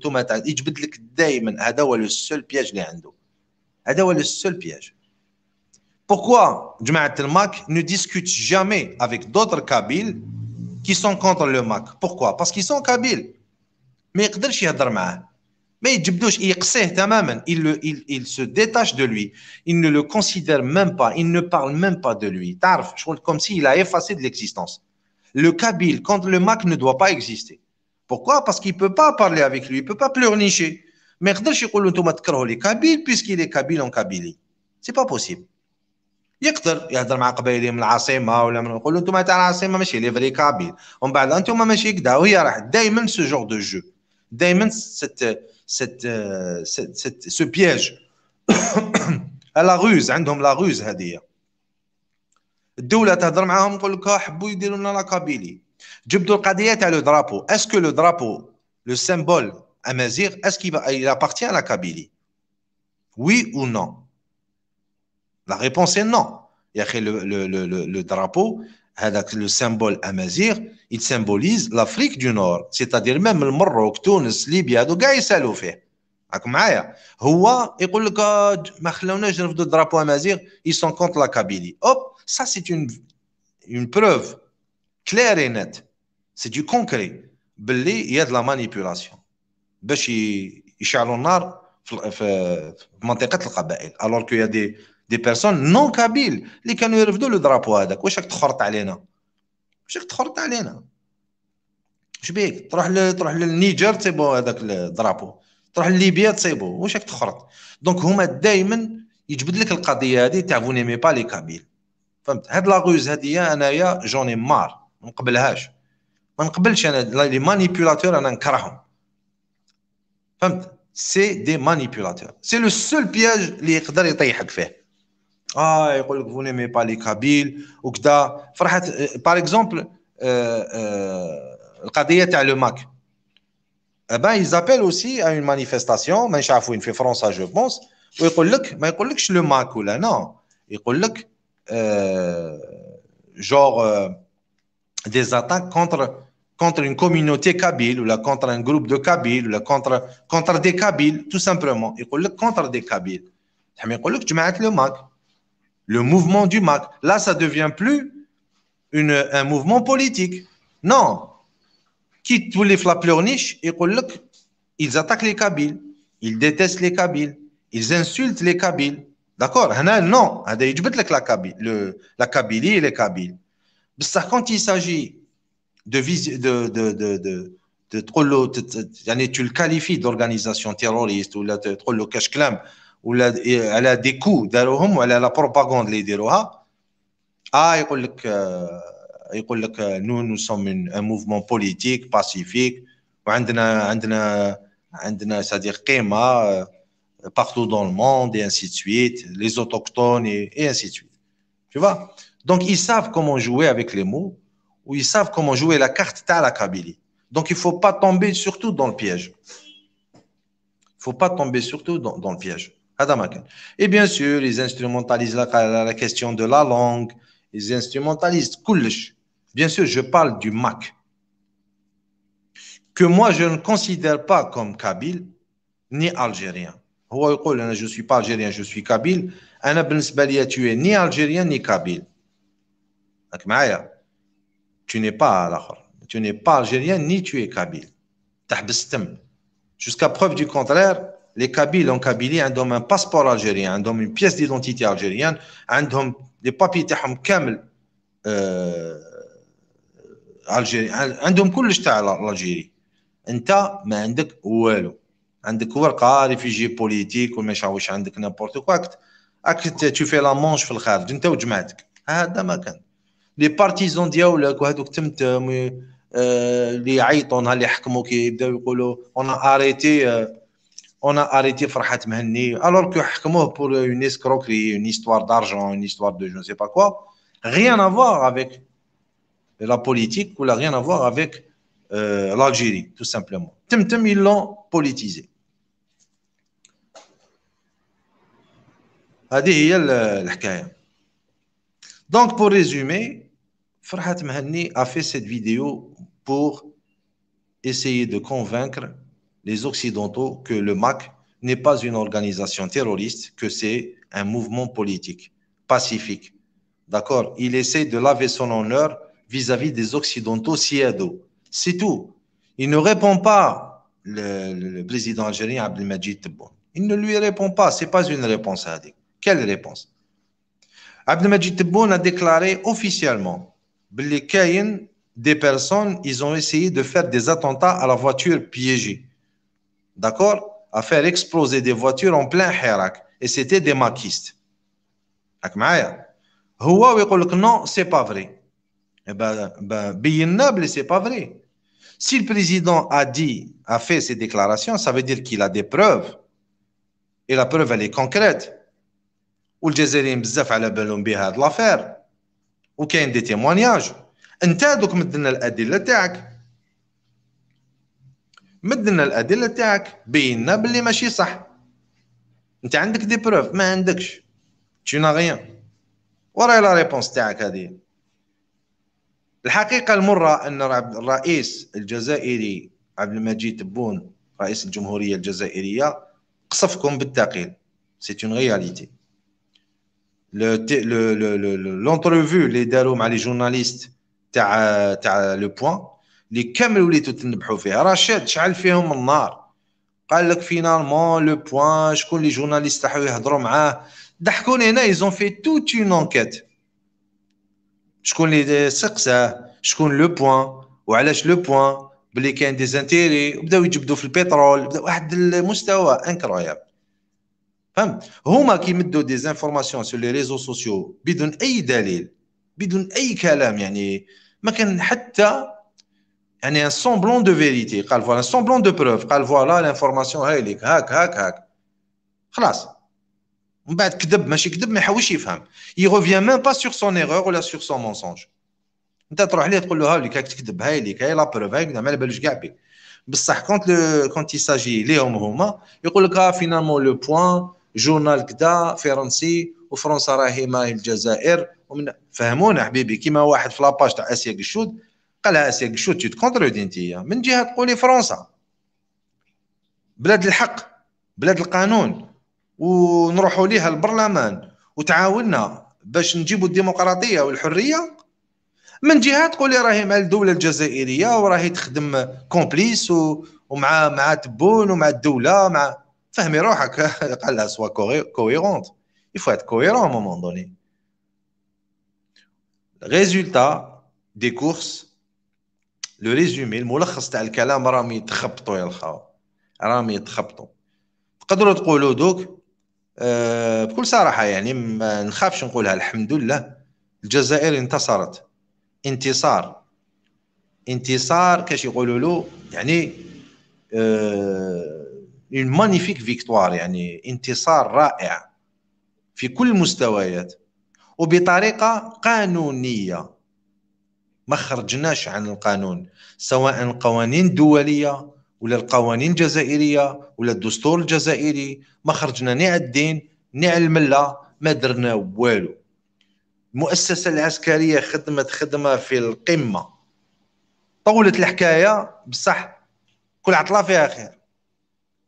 daimen, le seul piège les le seul piège. Pourquoi Jmaat mak ne discute jamais avec d'autres Kabyles qui sont contre le Mak Pourquoi Parce qu'ils sont Kabyles. Mais ils ne mais dupe douj il qu'c'est il il se détache de lui il ne le considère même pas il ne parle même pas de lui tarf je comme s'il a effacé de l'existence le kabil contre le Mak ne doit pas exister pourquoi parce qu'il peut pas parler avec lui il peut pas pleurnicher merde je veux le tomater caroli kabil puisqu'il est kabil on kabili c'est pas possible y a d'autres y a d'autres macabri les m'la c'est ma ou le tomater la c'est ma mais chez les vrais kabil on perdante ou ma mais chez David il y a pas ce genre de jeu dayman cette euh, euh, ce piège à la ruse, ils hein, la ruse, à dire. Est-ce que le drapeau, le symbole amazir, est-ce qu'il il appartient à la Kabylie Oui ou non La réponse est non. Le, le drapeau, le symbole amazir, il symbolise l'Afrique du Nord c'est-à-dire même المروك تونس ليبيا هذو كاع يسالوا فيه راك معايا هو يقول لك ما خلاوناش نرفضوا الدرابو امازيغ ils sont contre la Kabylie hop ça c'est une une preuve claire et nette c'est du concret باللي il y a de la manipulation باش يشعلوا النار في منطقه القبائل alors qu'il y a des des personnes non kabyles اللي كانوا يرفضوا لو درابو هذاك واش راك تخرط علينا ماشي تخرط علينا بيك تروح ل... تروح للنيجر تصيبو هذاك الدرابو تروح لليبيا تصيبو واش راك تخرط دونك هما دائما يجبد لك القضيه هذه تاع مي با لي كابيل فهمت هاد لاغوز هذه انايا جوني مار ما نقبلهاش ما نقبلش انا لي مانيبيولاتور انا نكرههم فهمت سي دي مانيبيولاتور سي لو سول بياج اللي يقدر يطيحك فيه Ah, vous n'aimez pas les kabiles, ou que Par exemple, le cadre est le mac. Eh ben, ils appellent aussi à une manifestation. Mais je ne sais pas où France, je pense. Ils disent mais ils disent c'est le macoule, non. Ils disent genre des attaques contre contre une communauté Kabyle ou contre un groupe de Kabyles, contre contre des kabiles, tout simplement. Ils disent contre des Kabyles. Ils disent mets le mac le mouvement du MAC. Là, ça devient plus un mouvement politique. Non. Qui tous les flapleurniches, ils attaquent les Kabyles, ils détestent les Kabyles, ils insultent les Kabyles. D'accord Non, la Kabylie et les Kabyles. Quand il s'agit de, de, de, de, de tu le qualifies d'organisation terroriste ou là, tu le ولا على la كو داروهم وعلى لا بروباغوند اللي يديروها اه nous لك يقول لك نو نو سوم ان موفمون بوليتيك باسيفيك partout dans le monde et ainsi de suite, les autochtones et, ainsi de suite. Tu vois Donc, ils savent comment jouer avec les mots ou ils savent comment jouer la carte à la Kabylie. Donc, il ne faut pas tomber surtout dans le piège. Il ne faut pas tomber surtout dans le piège. Et bien sûr, ils instrumentalisent la, question de la langue, ils instrumentalisent Cool. Bien sûr, je parle du Mac. Que moi, je ne considère pas comme Kabyle ni Algérien. Hein, je ne suis pas Algérien, je suis Kabyle. Tu es ni Algérien ni Kabyle. Tu n'es pas Tu n'es pas Algérien ni tu es Kabyle. Jusqu'à preuve du contraire, لي كابيل اون كابيلي عندهم ان باسبور الجيريان عندهم اون بيس ديدونتيتي الجيريان عندهم لي بابي تاعهم كامل الجيري عندهم كلش تاع الجيري انت ما عندك والو عندك ورقه ريفيجي بوليتيك وما واش عندك نابورت كوا اكت تو في لا مونش في الخارج انت وجماعتك هذا ما كان لي بارتيزون دياولك وهذوك تمت اللي يعيطوا نهار اللي يحكموا كي يبداو يقولوا اون اريتي on a arrêté Farhat alors que pour une escroquerie, une histoire d'argent, une histoire de je ne sais pas quoi, rien à voir avec la politique ou rien à voir avec euh, l'Algérie, tout simplement. ils l'ont politisé. Donc, pour résumer, Farhat a fait cette vidéo pour essayer de convaincre les Occidentaux que le MAC n'est pas une organisation terroriste, que c'est un mouvement politique, pacifique. D'accord Il essaie de laver son honneur vis-à-vis des Occidentaux siado. C'est tout. Il ne répond pas, le, président algérien Abdelmajid Tebboune. Il ne lui répond pas. Ce n'est pas une réponse à dire. Quelle réponse Abdelmajid Tebboune a déclaré officiellement les des personnes, ils ont essayé de faire des attentats à la voiture piégée d'accord À faire exploser des voitures en plein Hirak. Et c'était des maquistes. Huawei dit que non, c'est pas vrai. Eh bien, ben, ben c'est pas vrai. Si le président a dit, a fait ses déclarations, ça veut dire qu'il a des preuves. Et la preuve, elle est concrète. Ou le Jazerim bzaf à la de l'affaire. Ou qu'il y a des témoignages. il donc, m'donna l'adilla témoignages مدنا الادله تاعك بينا بلي ماشي صح انت عندك دي بروف ما عندكش تي نا غيان وراي لا ريبونس تاعك هذه الحقيقه المره ان الرئيس الجزائري عبد المجيد تبون رئيس الجمهوريه الجزائريه قصفكم بالتاقيل سي اون رياليتي لو لي داروا مع لي جورناليست تاع تاع لو بوان اللي كامل وليتو تنبحوا فيها رشاد شعل فيهم النار قال لك فينالمون لو بوان شكون لي جورناليست راحوا يهضروا معاه ضحكوني هنا ايزون في توت اون انكيت شكون لي سقساه شكون لو بوان وعلاش لو بوان بلي كاين دي زانتيري وبداو يجبدوا في البترول بداو واحد المستوى انكرويابل فهمت هما كيمدوا دي زانفورماسيون سو لي ريزو سوسيو بدون اي دليل بدون اي كلام يعني ما كان حتى يعني ان سومبلون دو فيريتي قال فوالا سومبلون دو بروف قال فوالا لانفورماسيون هاي ليك هاك هاك هاك خلاص من بعد كذب ماشي كذب ما يحاولش يفهم اي روفيان ميم با سور سون erreur ولا سور سون مونسونج انت تروح ليه تقول له هاوليك ليك هاك تكذب هاي ليك هاي لا بروف هاي ما على بالوش كاع بيك بصح كونت لو كونت يساجي ليهم هما يقول لك ها فينالمون لو بوان جورنال كدا فرنسي وفرنسا راهي ماهي الجزائر ومن فهمونا حبيبي كيما واحد في لاباج تاع اسيا قشود قالها سيك شو تي تكونترودي انت من جهه تقولي فرنسا بلاد الحق بلاد القانون ونروحوا ليها البرلمان وتعاوننا باش نجيبوا الديمقراطيه والحريه من جهه تقولي راهي مع الدوله الجزائريه وراهي تخدم كومبليس ومع مع تبون ومع الدوله مع فهمي روحك قال لها سوا كويرونت يفو ات كويرون مومون دوني ريزولتا دي كورس لو ريزومي الملخص تاع الكلام راهم يتخبطوا يا الخاو راهم يتخبطوا تقدروا تقولوا دوك أه بكل صراحه يعني ما نخافش نقولها الحمد لله الجزائر انتصرت انتصار انتصار كاش يقولوا له يعني اون مانيفيك فيكتوار يعني انتصار رائع في كل المستويات وبطريقه قانونيه ما خرجناش عن القانون سواء قوانين دولية ولا القوانين الجزائرية ولا الدستور الجزائري ما خرجنا نع الدين نع الملة ما درنا والو المؤسسة العسكرية خدمت خدمة في القمة طولت الحكاية بصح كل عطلة فيها خير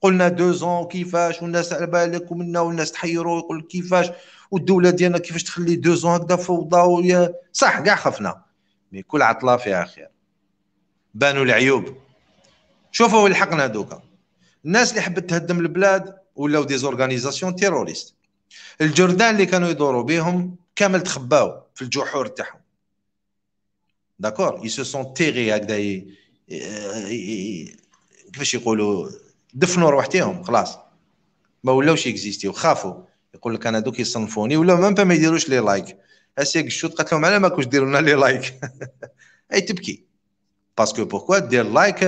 قلنا دو زون كيفاش والناس على بالك ومنا والناس تحيروا يقول كيفاش والدوله ديالنا كيفاش تخلي دو زون هكذا فوضى صح كاع خفنا مي كل عطله فيها خير بانوا العيوب شوفوا وين لحقنا دوكا الناس اللي حبت تهدم البلاد ولاو دي زورغانيزاسيون تيروريست الجردان اللي كانوا يدوروا بهم كامل تخباو في الجحور تاعهم داكور اي سو سون تيغي هكذا كيفاش يقولوا دفنوا روحتيهم خلاص ما ولاوش اكزيستيو خافوا يقول لك انا دوك يصنفوني ولا ما يديروش لي لايك اسي قشوط قالت لهم على ما كنتش ديروا لنا لي لايك اي تبكي باسكو بوركوا دير لايك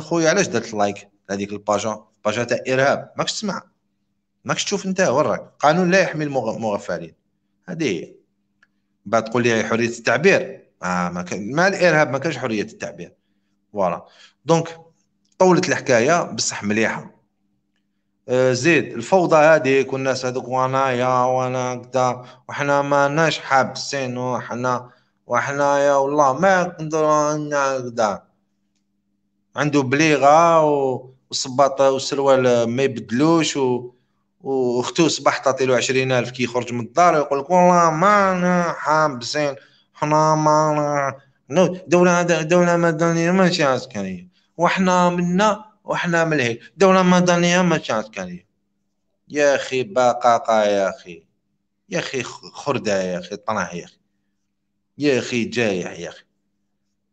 خويا علاش درت لايك هذيك الباجا باجا تاع ارهاب ماكش تسمع ماكش تشوف انت وراك قانون لا يحمي المغفلين هذه هي بعد تقول لي حريه التعبير آه ما كان مع الارهاب ما كانش حريه التعبير فوالا دونك طولت الحكايه بصح مليحه آه، زيد الفوضى هذيك والناس هذوك وانايا وانا كدا وحنا ماناش حابسين وحنا وحنايا والله ما نقدروا كدا عنده بليغه وصباط وسروال ما يبدلوش و وختو صباح تعطيلو عشرين ألف كي يخرج من الدار يقول لك والله ما حابسين حنا ما دولة دولة مدنية ماشي عسكرية وحنا منا وحنا ملهي دوله مدنيه ما كانت كانية يا اخي بقاقه يا اخي يا اخي خرده يا اخي طناح يا اخي يا اخي جايح يا اخي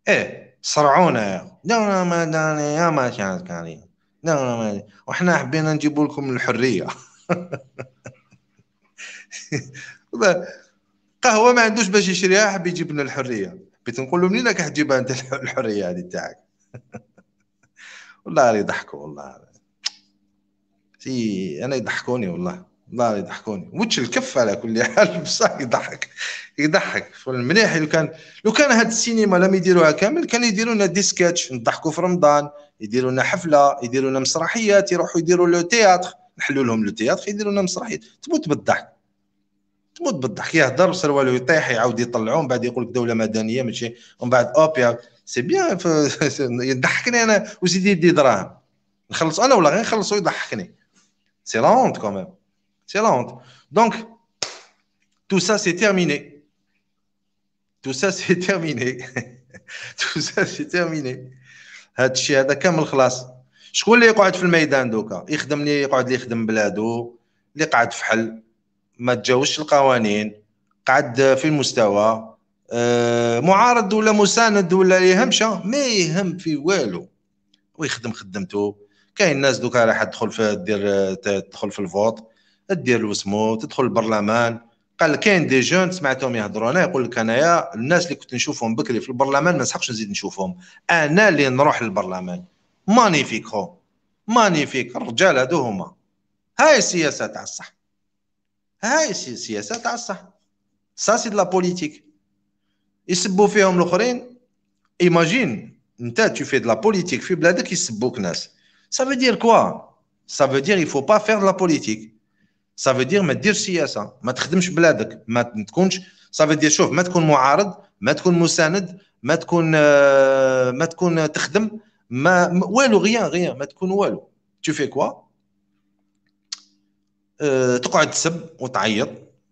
ايه صرعونا يا اخي دوله مدنيه ما كانت كانية دوله مدنيه وحنا حبينا نجيب لكم الحريه قهوه ما عندوش باش يشريها حب يجيب لنا الحريه بغيت له منين راك حتجيبها انت الحريه هذه تاعك والله يضحكوا والله سي انا يضحكوني والله والله يضحكوني وش الكف على كل حال بصح يضحك يضحك المليح لو كان لو كان هاد السينما لم يديروها كامل كان يديروا لنا دي سكتش نضحكوا في رمضان يديروا لنا حفله يديروا لنا مسرحيات يروحوا يديروا لو تياتر نحلوا لهم لو تياتر يديروا لنا مسرحيات تموت بالضحك تموت بالضحك يهضر سروالو يطيح يعاود يطلعوه من بعد يقول لك دوله مدنيه ماشي ومن بعد اوبيا سي بيان يضحكني انا وزيد يدي دراهم نخلص انا ولا غير نخلصو يضحكني سي لا هونت كوميم سي لا هونت دونك تو سا سي تيرميني تو سا سي تيرميني تو سا سي تيرميني هاد الشيء هذا كامل خلاص شكون اللي يقعد في الميدان دوكا يخدم لي يقعد لي يخدم بلادو اللي قعد في حل ما تجاوزش القوانين قعد في المستوى آه، معارض ولا مساند ولا يهمش ما يهم في والو ويخدم خدمته كاين الناس دوكا راح تدخل في دير تدخل في الفوت دير وسمو تدخل البرلمان قال كاين دي جون سمعتهم يهضروا انا يقول لك انايا الناس اللي كنت نشوفهم بكري في البرلمان ما نسحقش نزيد نشوفهم انا اللي نروح للبرلمان مانيفيك هو مانيفيك الرجال هادو هما هاي السياسه تاع الصح هاي السياسه تاع الصح سا سي دو لا بوليتيك يسبوا فيهم الاخرين ايماجين انت تو في دو لا بوليتيك في بلادك يسبوك ناس سا فو دير كوا سا فو دير يفو با فير لا بوليتيك سا فو دير ما دير سياسه ما تخدمش بلادك ما تكونش سا فو دير شوف ما تكون معارض ما تكون مساند ما تكون آه، ما تكون تخدم ما والو غيان غيان ما تكون والو تو في كوا تقعد تسب وتعيط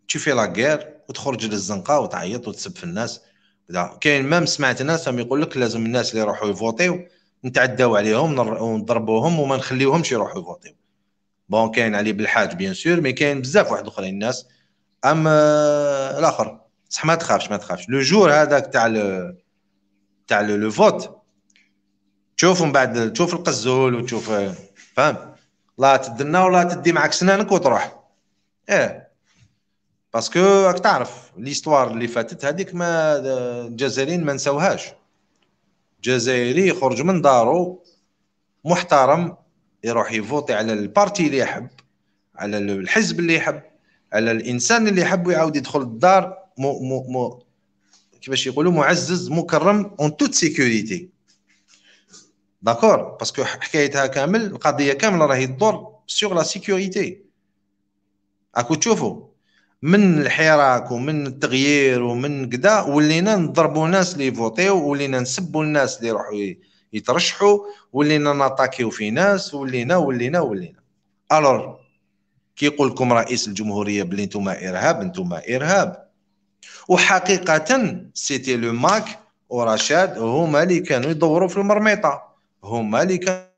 تو في لا وتخرج للزنقه وتعيط وتسب في الناس كاين مام سمعت ناس هم يقول لك لازم الناس اللي يروحوا يفوتيو نتعداو عليهم ونضربوهم وما نخليوهمش يروحوا يفوتيو بون كاين علي بالحاج بيان سور مي كاين بزاف واحد اخرين الناس اما الاخر صح ما تخافش ما تخافش لو جور هذاك تاع تاع لو فوت تشوف من بعد تشوف القزول وتشوف فاهم لا تدنا ولا تدي معك سنانك وتروح ايه باسكو راك تعرف ليستوار اللي فاتت هذيك ما الجزائريين ما نساوهاش جزائري يخرج من دارو محترم يروح يفوتي على البارتي اللي يحب على الحزب اللي يحب على الانسان اللي يحب يعاود يدخل الدار مو مو مو كيفاش يقولوا معزز مكرم اون توت سيكوريتي داكور باسكو حكايتها كامل القضيه كامله راهي تدور سيغ لا سيكوريتي اكو تشوفوا من الحراك ومن التغيير ومن كدا ولينا نضربوا ناس اللي فوتيو ولينا نسبوا الناس اللي يروحوا يترشحوا ولينا ناتاكيو في ناس ولينا ولينا ولينا الور كي يقول لكم رئيس الجمهوريه بلي نتوما ارهاب نتوما ارهاب وحقيقه سيتي لو ماك ورشاد هما اللي كانوا يدوروا في المرميطه هما اللي كانوا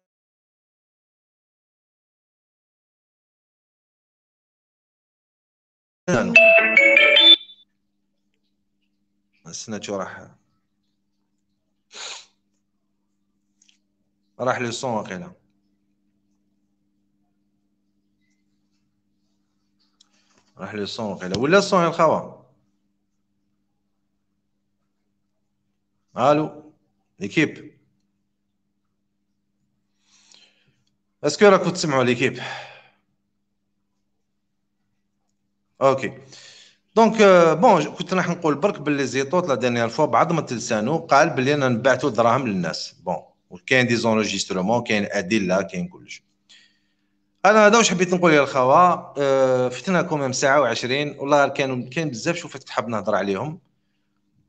نعم. السنة شو راح راح لو سون راح لو سون ولا الصون الخوا الو ليكيب اسكو راكم تسمعوا ليكيب اوكي دونك بون كنت راح نقول برك باللي زيطوط لا دانيير فوا بعضمة لسانو قال باللي انا نبعثو دراهم للناس بون وكاين دي زونجيسترومون كاين ادله كاين كلش انا هذا واش حبيت نقول يا الخوا أه فتنا كوم ساعه و20 والله كانوا كاين بزاف شوفت تحب نهضر عليهم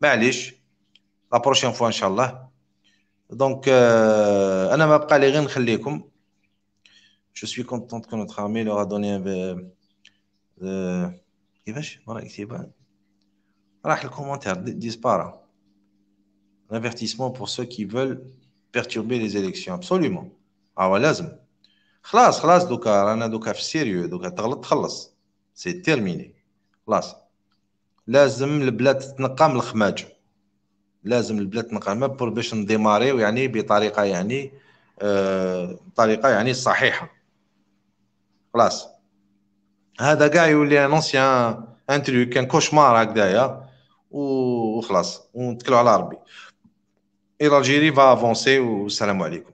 معليش لا بروشين فوا ان شاء الله دونك أه انا ما بقى لي غير نخليكم جو سوي كونتونت كو تخامي لو دوني كيفاش مرة يكتبها راح الكومنتير ديسبارا افيرتيسمون بور سو كي فول بيرتوربي لي زيليكسيون ابسولومون absolument هو لازم خلاص خلاص دوكا رانا دوكا في سيريو دوكا تغلط تخلص سي تيرميني خلاص لازم البلاد تتنقى من الخماج لازم البلاد تتنقى ما بور باش نديماريو يعني بطريقه يعني آه طريقه يعني صحيحه خلاص هذا كاع يولي ان اونسيان ان تريك كان كوشمار هكذايا وخلاص ونتكلوا على ربي الجيري فا افونسي والسلام عليكم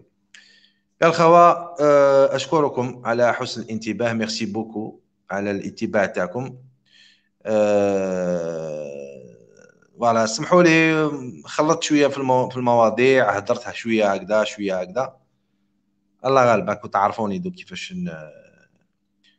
يا الخوا آه، اشكركم على حسن الانتباه ميرسي بوكو على الاتباع تاعكم آه، فوالا أه... سمحوا لي خلطت شويه في, المو... في المواضيع هدرتها شويه هكذا شويه هكذا الله غالبك وتعرفوني دوك كيفاش ن...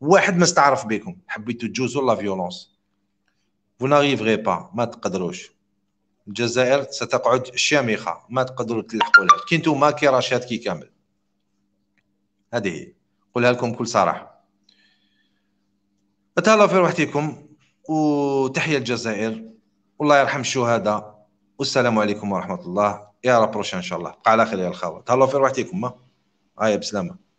واحد ما استعرف بكم حبيتو تجوزوا لا فيولونس فو با ما تقدروش الجزائر ستقعد شامخه ما تقدروا تلحقوا لها كي نتوما كي راشات كي كامل هذه هي نقولها لكم بكل صراحه تهلاو في روحتكم وتحية الجزائر والله يرحم الشهداء والسلام عليكم ورحمه الله يا رب بروشان ان شاء الله بقى على خير يا الخوات تهلاو في روحتكم ما هيا آه، بسلامه